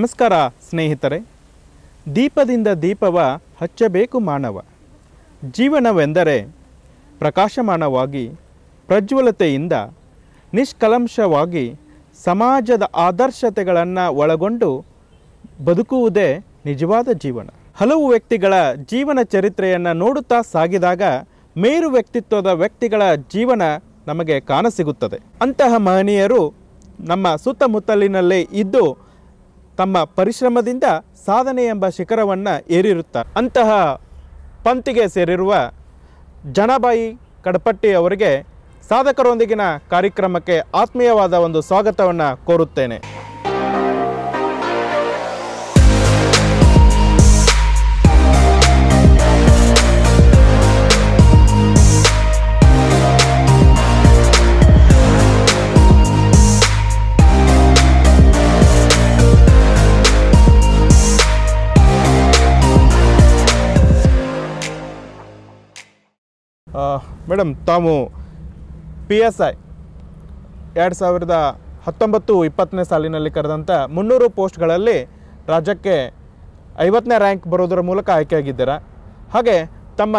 ನಮಸ್ಕಾರ ಸ್ನೇಹಿತರೆ ದೀಪದಿಂದ ದೀಪವ ಹಚ್ಚಬೇಕು ಮಾನವ ಜೀವನವೆಂದರೆ ಪ್ರಕಾಶಮಾನವಾಗಿ ಪ್ರಜ್ವಲತೆಯಿಂದ ನಿಷ್ಕಲಂಶವಾಗಿ ಸಮಾಜದ ಆದರ್ಶತೆಗಳನ್ನು ಒಳಗೊಂಡು ಬದುಕುವುದೇ ನಿಜವಾದ ಜೀವನ ಹಲವು ವ್ಯಕ್ತಿಗಳ ಜೀವನ ಚರಿತ್ರೆಯನ್ನು ನೋಡುತ್ತಾ ಸಾಗಿದಾಗ ಮೇರು ವ್ಯಕ್ತಿತ್ವದ ವ್ಯಕ್ತಿಗಳ ಜೀವನ ನಮಗೆ ಕಾಣಸಿಗುತ್ತದೆ ಅಂತಹ ಮಹನೀಯರು ನಮ್ಮ ಸುತ್ತಮುತ್ತಲಿನಲ್ಲೇ ಇದ್ದು ತಮ್ಮ ಪರಿಶ್ರಮದಿಂದ ಸಾಧನೆ ಎಂಬ ಶಿಖರವನ್ನು ಏರಿರುತ್ತಾರೆ ಅಂತಹ ಪಂತಿಗೆ ಸೇರಿರುವ ಜನಬಾಯಿ ಕಡಪಟ್ಟಿ ಅವರಿಗೆ ಸಾಧಕರೊಂದಿಗಿನ ಕಾರ್ಯಕ್ರಮಕ್ಕೆ ಆತ್ಮೀಯವಾದ ಒಂದು ಸ್ವಾಗತವನ್ನು ಕೋರುತ್ತೇನೆ ಮೇಡಮ್ ತಾವು ಪಿ ಎಸ್ ಐ ಎರಡು ಸಾವಿರದ ಹತ್ತೊಂಬತ್ತು ಇಪ್ಪತ್ತನೇ ಸಾಲಿನಲ್ಲಿ ಕರೆದಂಥ ಮುನ್ನೂರು ಪೋಸ್ಟ್ಗಳಲ್ಲಿ ರಾಜ್ಯಕ್ಕೆ ಐವತ್ತನೇ ರ್ಯಾಂಕ್ ಬರೋದರ ಮೂಲಕ ಆಯ್ಕೆಯಾಗಿದ್ದೀರಾ ಹಾಗೆ ತಮ್ಮ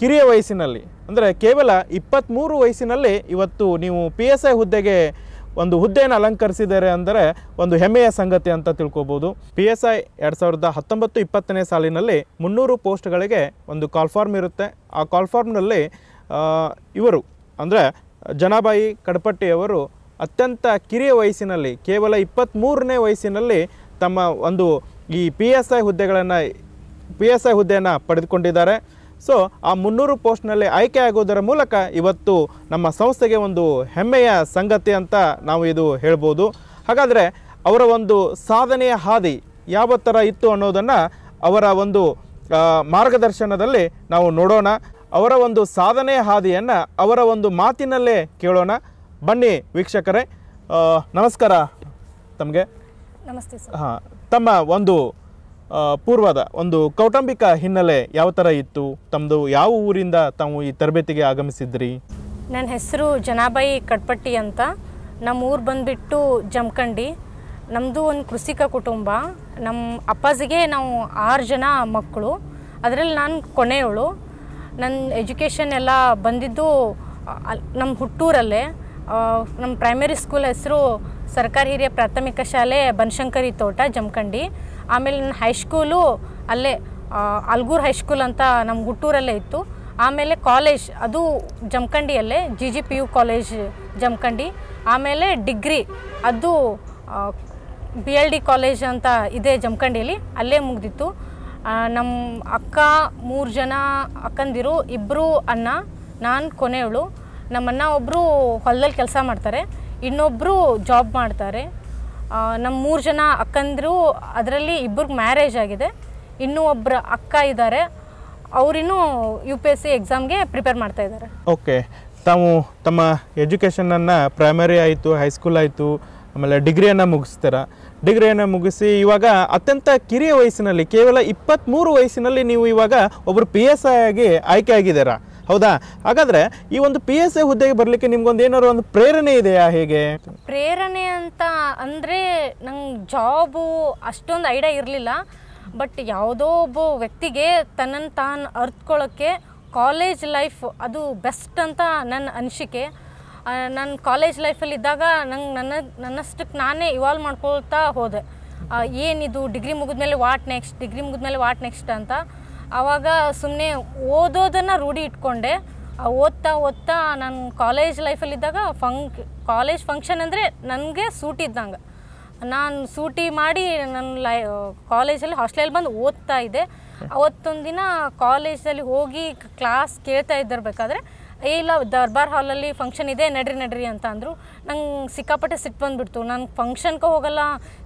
ಕಿರಿಯ ವಯಸ್ಸಿನಲ್ಲಿ ಅಂದರೆ ಕೇವಲ ಇಪ್ಪತ್ತ್ಮೂರು ವಯಸ್ಸಿನಲ್ಲಿ ಇವತ್ತು ನೀವು ಪಿ ಎಸ್ ಐ ಹುದ್ದೆಗೆ ಒಂದು ಹುದ್ದೆಯನ್ನು ಅಲಂಕರಿಸಿದ್ದಾರೆ ಅಂದರೆ ಒಂದು ಹೆಮ್ಮೆಯ ಸಂಗತಿ ಅಂತ ತಿಳ್ಕೊಬೋದು ಪಿ ಎಸ್ ಐ ಎರಡು ಸಾವಿರದ ಹತ್ತೊಂಬತ್ತು ಇಪ್ಪತ್ತನೇ ಸಾಲಿನಲ್ಲಿ ಮುನ್ನೂರು ಪೋಸ್ಟ್ಗಳಿಗೆ ಒಂದು ಕಾಲ್ಫಾರ್ಮ್ ಇರುತ್ತೆ ಆ ಕಾಲ್ಫಾರ್ಮ್ನಲ್ಲಿ ಇವರು ಅಂದರೆ ಜನಾಬಾಯಿ ಕಡಪಟ್ಟಿಯವರು ಅತ್ಯಂತ ಕಿರಿಯ ವಯಸ್ಸಿನಲ್ಲಿ ಕೇವಲ ಇಪ್ಪತ್ತ್ಮೂರನೇ ವಯಸ್ಸಿನಲ್ಲಿ ತಮ್ಮ ಒಂದು ಈ ಪಿ ಎಸ್ ಐ ಹುದ್ದೆಗಳನ್ನು ಪಿ ಎಸ್ ಐ ಹುದ್ದೆಯನ್ನು ಪಡೆದುಕೊಂಡಿದ್ದಾರೆ ಸೊ ಆ ಮುನ್ನೂರು ಪೋಸ್ಟ್ನಲ್ಲಿ ಆಯ್ಕೆ ಆಗೋದರ ಮೂಲಕ ಇವತ್ತು ನಮ್ಮ ಸಂಸ್ಥೆಗೆ ಒಂದು ಹೆಮ್ಮೆಯ ಸಂಗತಿ ಅಂತ ನಾವು ಇದು ಹೇಳ್ಬೋದು ಹಾಗಾದರೆ ಅವರ ಒಂದು ಸಾಧನೆಯ ಹಾದಿ ಯಾವ ಥರ ಇತ್ತು ಅನ್ನೋದನ್ನು ಅವರ ಒಂದು ಮಾರ್ಗದರ್ಶನದಲ್ಲಿ ನಾವು ನೋಡೋಣ ಅವರ ಒಂದು ಸಾಧನೆಯ ಹಾದಿಯನ್ನು ಅವರ ಒಂದು ಮಾತಿನಲ್ಲೇ ಕೇಳೋಣ ಬನ್ನಿ ವೀಕ್ಷಕರೇ ನಮಸ್ಕಾರ ತಮಗೆ ನಮಸ್ತೆ ಸರ್ ಹಾಂ ತಮ್ಮ ಒಂದು ಪೂರ್ವದ ಒಂದು ಕೌಟುಂಬಿಕ ಹಿನ್ನೆಲೆ ಯಾವ ಥರ ಇತ್ತು ತಮ್ಮದು ಯಾವ ಊರಿಂದ ತಾವು ಈ ತರಬೇತಿಗೆ ಆಗಮಿಸಿದ್ರಿ ನನ್ನ ಹೆಸರು ಜನಾಬಾಯಿ ಕಟ್ಪಟ್ಟಿ ಅಂತ ನಮ್ಮ ಊರು ಬಂದ್ಬಿಟ್ಟು ಜಮಖಂಡಿ ನಮ್ಮದು ಒಂದು ಕೃಷಿಕ ಕುಟುಂಬ ನಮ್ಮ ಅಪ್ಪಾಜಿಗೆ ನಾವು ಆರು ಜನ ಮಕ್ಕಳು ಅದರಲ್ಲಿ ನಾನು ಕೊನೆಯವಳು ನನ್ನ ಎಜುಕೇಷನ್ ಎಲ್ಲ ಬಂದಿದ್ದು ನಮ್ಮ ಹುಟ್ಟೂರಲ್ಲೇ ನಮ್ಮ ಪ್ರೈಮರಿ ಸ್ಕೂಲ್ ಹೆಸರು ಸರ್ಕಾರಿ ಹಿರಿಯ ಪ್ರಾಥಮಿಕ ಶಾಲೆ ಬನಶಂಕರಿ ತೋಟ ಜಮಖಂಡಿ ಆಮೇಲೆ ನನ್ನ ಹೈಸ್ಕೂಲು ಅಲ್ಲೇ ಅಲ್ಗೂರ್ ಹೈಸ್ಕೂಲ್ ಅಂತ ನಮ್ಮ ಹುಟ್ಟೂರಲ್ಲೇ ಇತ್ತು ಆಮೇಲೆ ಕಾಲೇಜ್ ಅದು ಜಮಖಂಡಿಯಲ್ಲೇ G G P U college Jamakhandi ಆಮೇಲೆ ಡಿಗ್ರಿ ಅದು ಬಿ ಎಲ್ ಡಿ ಕಾಲೇಜ್ ಅಂತ ಇದೆ ಜಮಖಂಡಿಯಲ್ಲಿ ಅಲ್ಲೇ ಮುಗ್ದಿತ್ತು ನಮ್ಮ ಅಕ್ಕ ಮೂರು ಜನ ಅಕ್ಕಂದಿರು ಇಬ್ಬರು ಅಣ್ಣ ನಾನು ಕೊನೆಯವಳು ಅಣ್ಣ ಒಬ್ಬರು ಹೊಲದಲ್ಲಿ ಕೆಲಸ ಮಾಡ್ತಾರೆ ಇನ್ನೊಬ್ಬರು ಜಾಬ್ ಮಾಡ್ತಾರೆ ನಮ್ಮ ಮೂರು ಜನ ಅಕ್ಕಂದರು ಅದರಲ್ಲಿ ಇಬ್ಬರಿಗೆ ಮ್ಯಾರೇಜ್ ಆಗಿದೆ ಇನ್ನೂ ಒಬ್ಬರ ಅಕ್ಕ ಇದ್ದಾರೆ ಅವರಿನ್ನೂ ಯು ಪಿ ಎಸ್ ಸಿ ಎಕ್ಸಾಮ್ಗೆ ಪ್ರಿಪೇರ್ ಮಾಡ್ತಾ ಇದ್ದಾರೆ ಓಕೆ ತಾವು ತಮ್ಮ ಎಜುಕೇಷನನ್ನು ಪ್ರೈಮರಿ ಆಯಿತು ಹೈಸ್ಕೂಲ್ ಆಯಿತು ಆಮೇಲೆ ಡಿಗ್ರಿಯನ್ನು ಮುಗಿಸ್ತೀರ ಡಿಗ್ರಿಯನ್ನು ಮುಗಿಸಿ ಇವಾಗ ಅತ್ಯಂತ ಕಿರಿಯ ವಯಸ್ಸಿನಲ್ಲಿ ಕೇವಲ ಇಪ್ಪತ್ತ್ಮೂರು ವಯಸ್ಸಿನಲ್ಲಿ ನೀವು ಇವಾಗ ಒಬ್ಬರು ಪಿ ಎಸ್ ಐ ಆಗಿ ಆಯ್ಕೆ ಆಗಿದ್ದೀರಾ ಹೌದಾ ಹಾಗಾದ್ರೆ ಈ ಒಂದು ಪಿ ಎಸ್ ಎ ಹುದ್ದೆಗೆ ಬರಲಿಕ್ಕೆ ನಿಮ್ಗೊಂದು ಏನಾದ್ರು ಒಂದು ಪ್ರೇರಣೆ ಇದೆಯಾ ಹೇಗೆ ಪ್ರೇರಣೆ ಅಂತ ಅಂದರೆ ನಂಗೆ ಜಾಬು ಅಷ್ಟೊಂದು ಐಡಿಯಾ ಇರಲಿಲ್ಲ ಬಟ್ ಯಾವುದೋ ಒಬ್ಬ ವ್ಯಕ್ತಿಗೆ ತನ್ನನ್ನು ತಾನು ಅರ್ತ್ಕೊಳ್ಳೋಕ್ಕೆ ಕಾಲೇಜ್ ಲೈಫ್ ಅದು ಬೆಸ್ಟ್ ಅಂತ ನನ್ನ ಅನಿಸಿಕೆ ನನ್ನ ಕಾಲೇಜ್ ಲೈಫಲ್ಲಿ ಇದ್ದಾಗ ನಂಗೆ ನನ್ನ ನನ್ನಷ್ಟಕ್ಕೆ ನಾನೇ ಇವಾಲ್ವ್ ಮಾಡ್ಕೊಳ್ತಾ ಹೋದೆ ಏನಿದು ಡಿಗ್ರಿ ಮುಗಿದ್ಮೇಲೆ ವಾಟ್ ನೆಕ್ಸ್ಟ್ ಡಿಗ್ರಿ ಮುಗಿದ್ಮೇಲೆ ವಾಟ್ ನೆಕ್ಸ್ಟ್ ಅಂತ ಆವಾಗ ಸುಮ್ಮನೆ ಓದೋದನ್ನು ರೂಢಿ ಇಟ್ಕೊಂಡೆ ಓದ್ತಾ ಓದ್ತಾ ನನ್ನ ಕಾಲೇಜ್ ಲೈಫಲ್ಲಿದ್ದಾಗ ಫಂಕ್ ಕಾಲೇಜ್ ಫಂಕ್ಷನ್ ಅಂದರೆ ನನಗೆ ಇದ್ದಂಗೆ ನಾನು ಸೂಟಿ ಮಾಡಿ ನನ್ನ ಲೈ ಕಾಲೇಜಲ್ಲಿ ಹಾಸ್ಟೆಲಲ್ಲಿ ಬಂದು ಓದ್ತಾ ಇದ್ದೆ ಅವತ್ತೊಂದು ದಿನ ಕಾಲೇಜಲ್ಲಿ ಹೋಗಿ ಕ್ಲಾಸ್ ಕೇಳ್ತಾ ಇದ್ದಿರ್ಬೇಕಾದ್ರೆ ಏ ಇಲ್ಲ ದರ್ಬಾರ್ ಹಾಲಲ್ಲಿ ಫಂಕ್ಷನ್ ಇದೆ ನಡ್ರಿ ನಡ್ರಿ ಅಂತ ಅಂದರು ನಂಗೆ ಸಿಕ್ಕಾಪಟ್ಟೆ ಸಿಟ್ಟು ಬಂದುಬಿಡ್ತು ನಾನು ಫಂಕ್ಷನ್ಗೆ ಹೋಗಲ್ಲ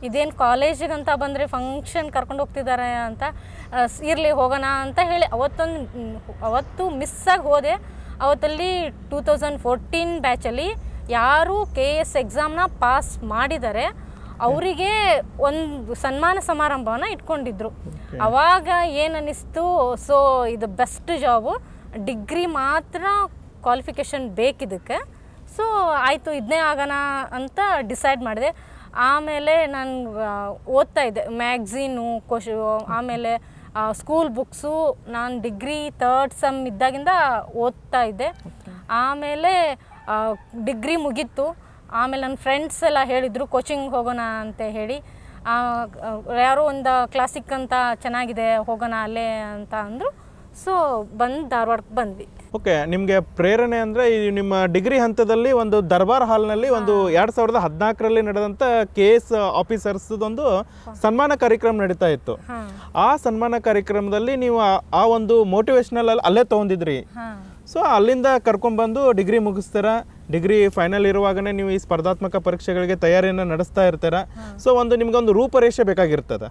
ಇದೇನು ಕಾಲೇಜಿಗೆ ಅಂತ ಬಂದರೆ ಫಂಕ್ಷನ್ ಕರ್ಕೊಂಡು ಹೋಗ್ತಿದ್ದಾರೆ ಅಂತ ಇರಲಿ ಹೋಗೋಣ ಅಂತ ಹೇಳಿ ಅವತ್ತೊಂದು ಅವತ್ತು ಮಿಸ್ಸಾಗಿ ಹೋದೆ ಅವತ್ತಲ್ಲಿ ಟೂ ತೌಸಂಡ್ ಫೋರ್ಟೀನ್ ಬ್ಯಾಚಲ್ಲಿ ಯಾರು ಕೆ ಎಸ್ ಎಕ್ಸಾಮ್ನ ಪಾಸ್ ಮಾಡಿದ್ದಾರೆ ಅವರಿಗೆ ಒಂದು ಸನ್ಮಾನ ಸಮಾರಂಭನ ಇಟ್ಕೊಂಡಿದ್ರು ಅವಾಗ ಅನ್ನಿಸ್ತು ಸೊ ಇದು ಬೆಸ್ಟ್ ಜಾಬು ಡಿಗ್ರಿ ಮಾತ್ರ ಕ್ವಾಲಿಫಿಕೇಷನ್ ಬೇಕಿದ್ದಕ್ಕೆ ಸೊ ಆಯಿತು ಇದನ್ನೇ ಆಗೋಣ ಅಂತ ಡಿಸೈಡ್ ಮಾಡಿದೆ ಆಮೇಲೆ ನಾನು ಓದ್ತಾ ಇದ್ದೆ ಮ್ಯಾಗ್ಝೀನು ಕೋಶ ಆಮೇಲೆ ಸ್ಕೂಲ್ ಬುಕ್ಸು ನಾನು ಡಿಗ್ರಿ ತರ್ಡ್ ಸಮ್ ಇದ್ದಾಗಿಂದ ಓದ್ತಾ ಇದ್ದೆ ಆಮೇಲೆ ಡಿಗ್ರಿ ಮುಗೀತು ಆಮೇಲೆ ನನ್ನ ಫ್ರೆಂಡ್ಸ್ ಎಲ್ಲ ಹೇಳಿದರು ಕೋಚಿಂಗ್ ಹೋಗೋಣ ಅಂತ ಹೇಳಿ ಯಾರೋ ಒಂದು ಕ್ಲಾಸಿಕ್ ಅಂತ ಚೆನ್ನಾಗಿದೆ ಹೋಗೋಣ ಅಲ್ಲೇ ಅಂತ ಅಂದರು ಸೊ ಬಂದು ಧಾರವಾಡಕ್ಕೆ ಬಂದ್ವಿ ಓಕೆ ನಿಮಗೆ ಪ್ರೇರಣೆ ಅಂದರೆ ನಿಮ್ಮ ಡಿಗ್ರಿ ಹಂತದಲ್ಲಿ ಒಂದು ದರ್ಬಾರ್ ಹಾಲ್ನಲ್ಲಿ ಒಂದು ಎರಡು ಸಾವಿರದ ಹದಿನಾಲ್ಕರಲ್ಲಿ ನಡೆದಂಥ ಕೆ ಎಸ್ ಆಫೀಸರ್ಸ್ದೊಂದು ಸನ್ಮಾನ ಕಾರ್ಯಕ್ರಮ ನಡೀತಾ ಇತ್ತು ಆ ಸನ್ಮಾನ ಕಾರ್ಯಕ್ರಮದಲ್ಲಿ ನೀವು ಆ ಒಂದು ಮೋಟಿವೇಶನಲ್ ಅಲ್ಲೇ ತಗೊಂಡಿದ್ರಿ ಸೊ ಅಲ್ಲಿಂದ ಕರ್ಕೊಂಡ್ಬಂದು ಡಿಗ್ರಿ ಮುಗಿಸ್ತಾರ ಡಿಗ್ರಿ ಫೈನಲ್ ಇರುವಾಗನೇ ನೀವು ಈ ಸ್ಪರ್ಧಾತ್ಮಕ ಪರೀಕ್ಷೆಗಳಿಗೆ ತಯಾರಿಯನ್ನು ನಡೆಸ್ತಾ ಇರ್ತೀರ ಸೊ ಒಂದು ಒಂದು ರೂಪರೇಷೆ ಬೇಕಾಗಿರ್ತದೆ